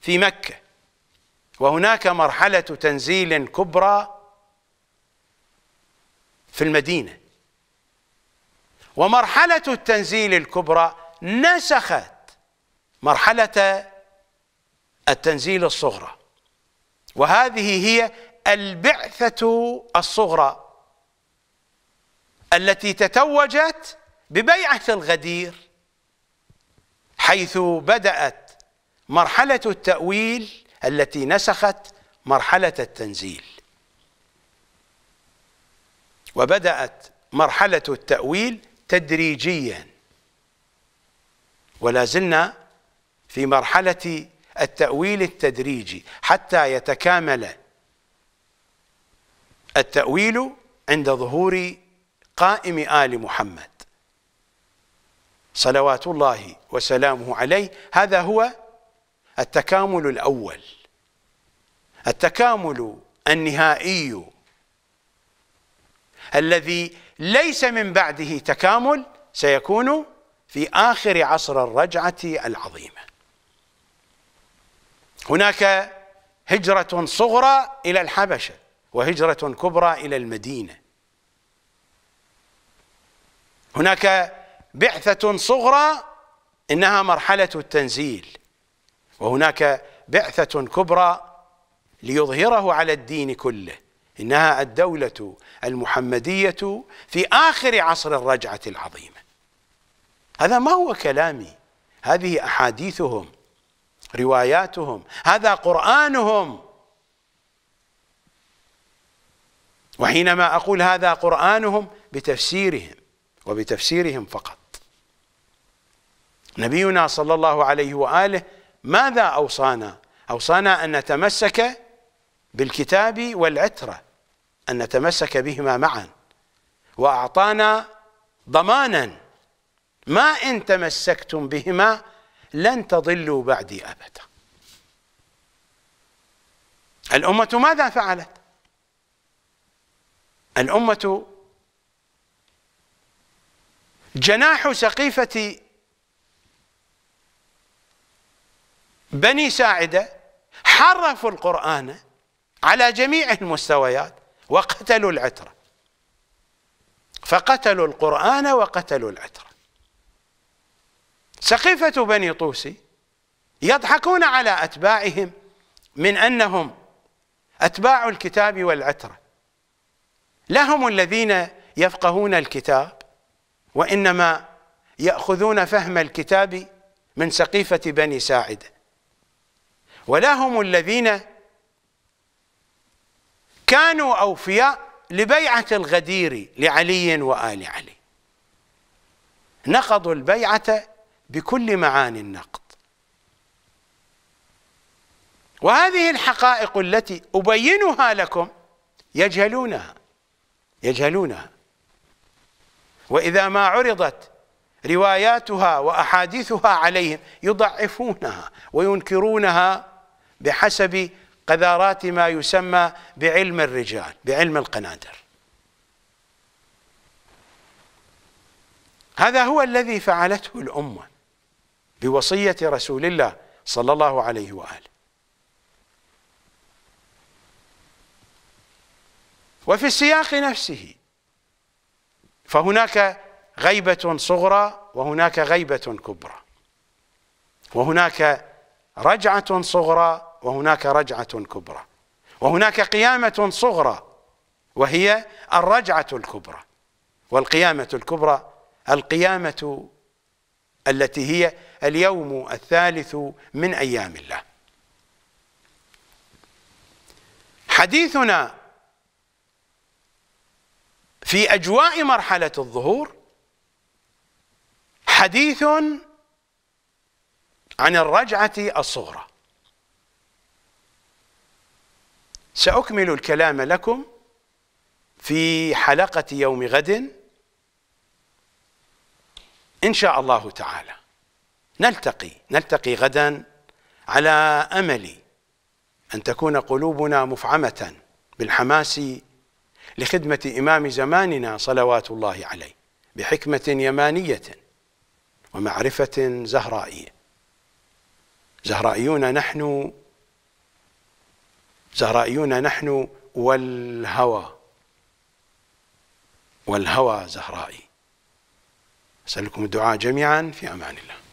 في مكة وهناك مرحلة تنزيل كبرى في المدينة ومرحلة التنزيل الكبرى نسخت مرحلة التنزيل الصغرى وهذه هي البعثة الصغرى التي تتوجت ببيعة الغدير حيث بدأت مرحلة التأويل التي نسخت مرحلة التنزيل وبدأت مرحلة التأويل تدريجيا ولا زلنا في مرحلة التأويل التدريجي حتى يتكامل التأويل عند ظهور قائم آل محمد صلوات الله وسلامه عليه هذا هو التكامل الأول التكامل النهائي الذي ليس من بعده تكامل سيكون في آخر عصر الرجعة العظيمة هناك هجرة صغرى إلى الحبشة وهجرة كبرى إلى المدينة هناك بعثة صغرى إنها مرحلة التنزيل وهناك بعثة كبرى ليظهره على الدين كله إنها الدولة المحمدية في آخر عصر الرجعة العظيمة هذا ما هو كلامي هذه أحاديثهم رواياتهم هذا قرآنهم وحينما أقول هذا قرآنهم بتفسيرهم وبتفسيرهم فقط نبينا صلى الله عليه واله ماذا اوصانا؟ اوصانا ان نتمسك بالكتاب والعتره ان نتمسك بهما معا واعطانا ضمانا ما ان تمسكتم بهما لن تضلوا بعدي ابدا. الامه ماذا فعلت؟ الامه جناح سقيفة بني ساعدة حرفوا القرآن على جميع المستويات وقتلوا العترة فقتلوا القرآن وقتلوا العترة سقيفة بني طوسي يضحكون على أتباعهم من أنهم أتباع الكتاب والعترة لهم الذين يفقهون الكتاب وإنما يأخذون فهم الكتاب من سقيفة بني ساعد ولا هم الذين كانوا أوفياء لبيعة الغدير لعلي وآل علي نقضوا البيعة بكل معاني النقض وهذه الحقائق التي أبينها لكم يجهلونها يجهلونها وإذا ما عرضت رواياتها وأحاديثها عليهم يضعفونها وينكرونها بحسب قذارات ما يسمى بعلم الرجال بعلم القنادر هذا هو الذي فعلته الأمة بوصية رسول الله صلى الله عليه وآله وفي السياق نفسه فهناك غيبة صغرى وهناك غيبة كبرى وهناك رجعة صغرى وهناك رجعة كبرى وهناك قيامة صغرى وهي الرجعة الكبرى والقيامة الكبرى القيامة التي هي اليوم الثالث من أيام الله حديثنا في أجواء مرحلة الظهور حديث عن الرجعة الصغرى سأكمل الكلام لكم في حلقة يوم غد إن شاء الله تعالى نلتقي نلتقي غدا على امل أن تكون قلوبنا مفعمة بالحماس لخدمة إمام زماننا صلوات الله عليه بحكمة يمانية ومعرفة زهرائية زهرائيون نحن زهرائيون نحن والهوى والهوى زهرائي أسألكم الدعاء جميعا في أمان الله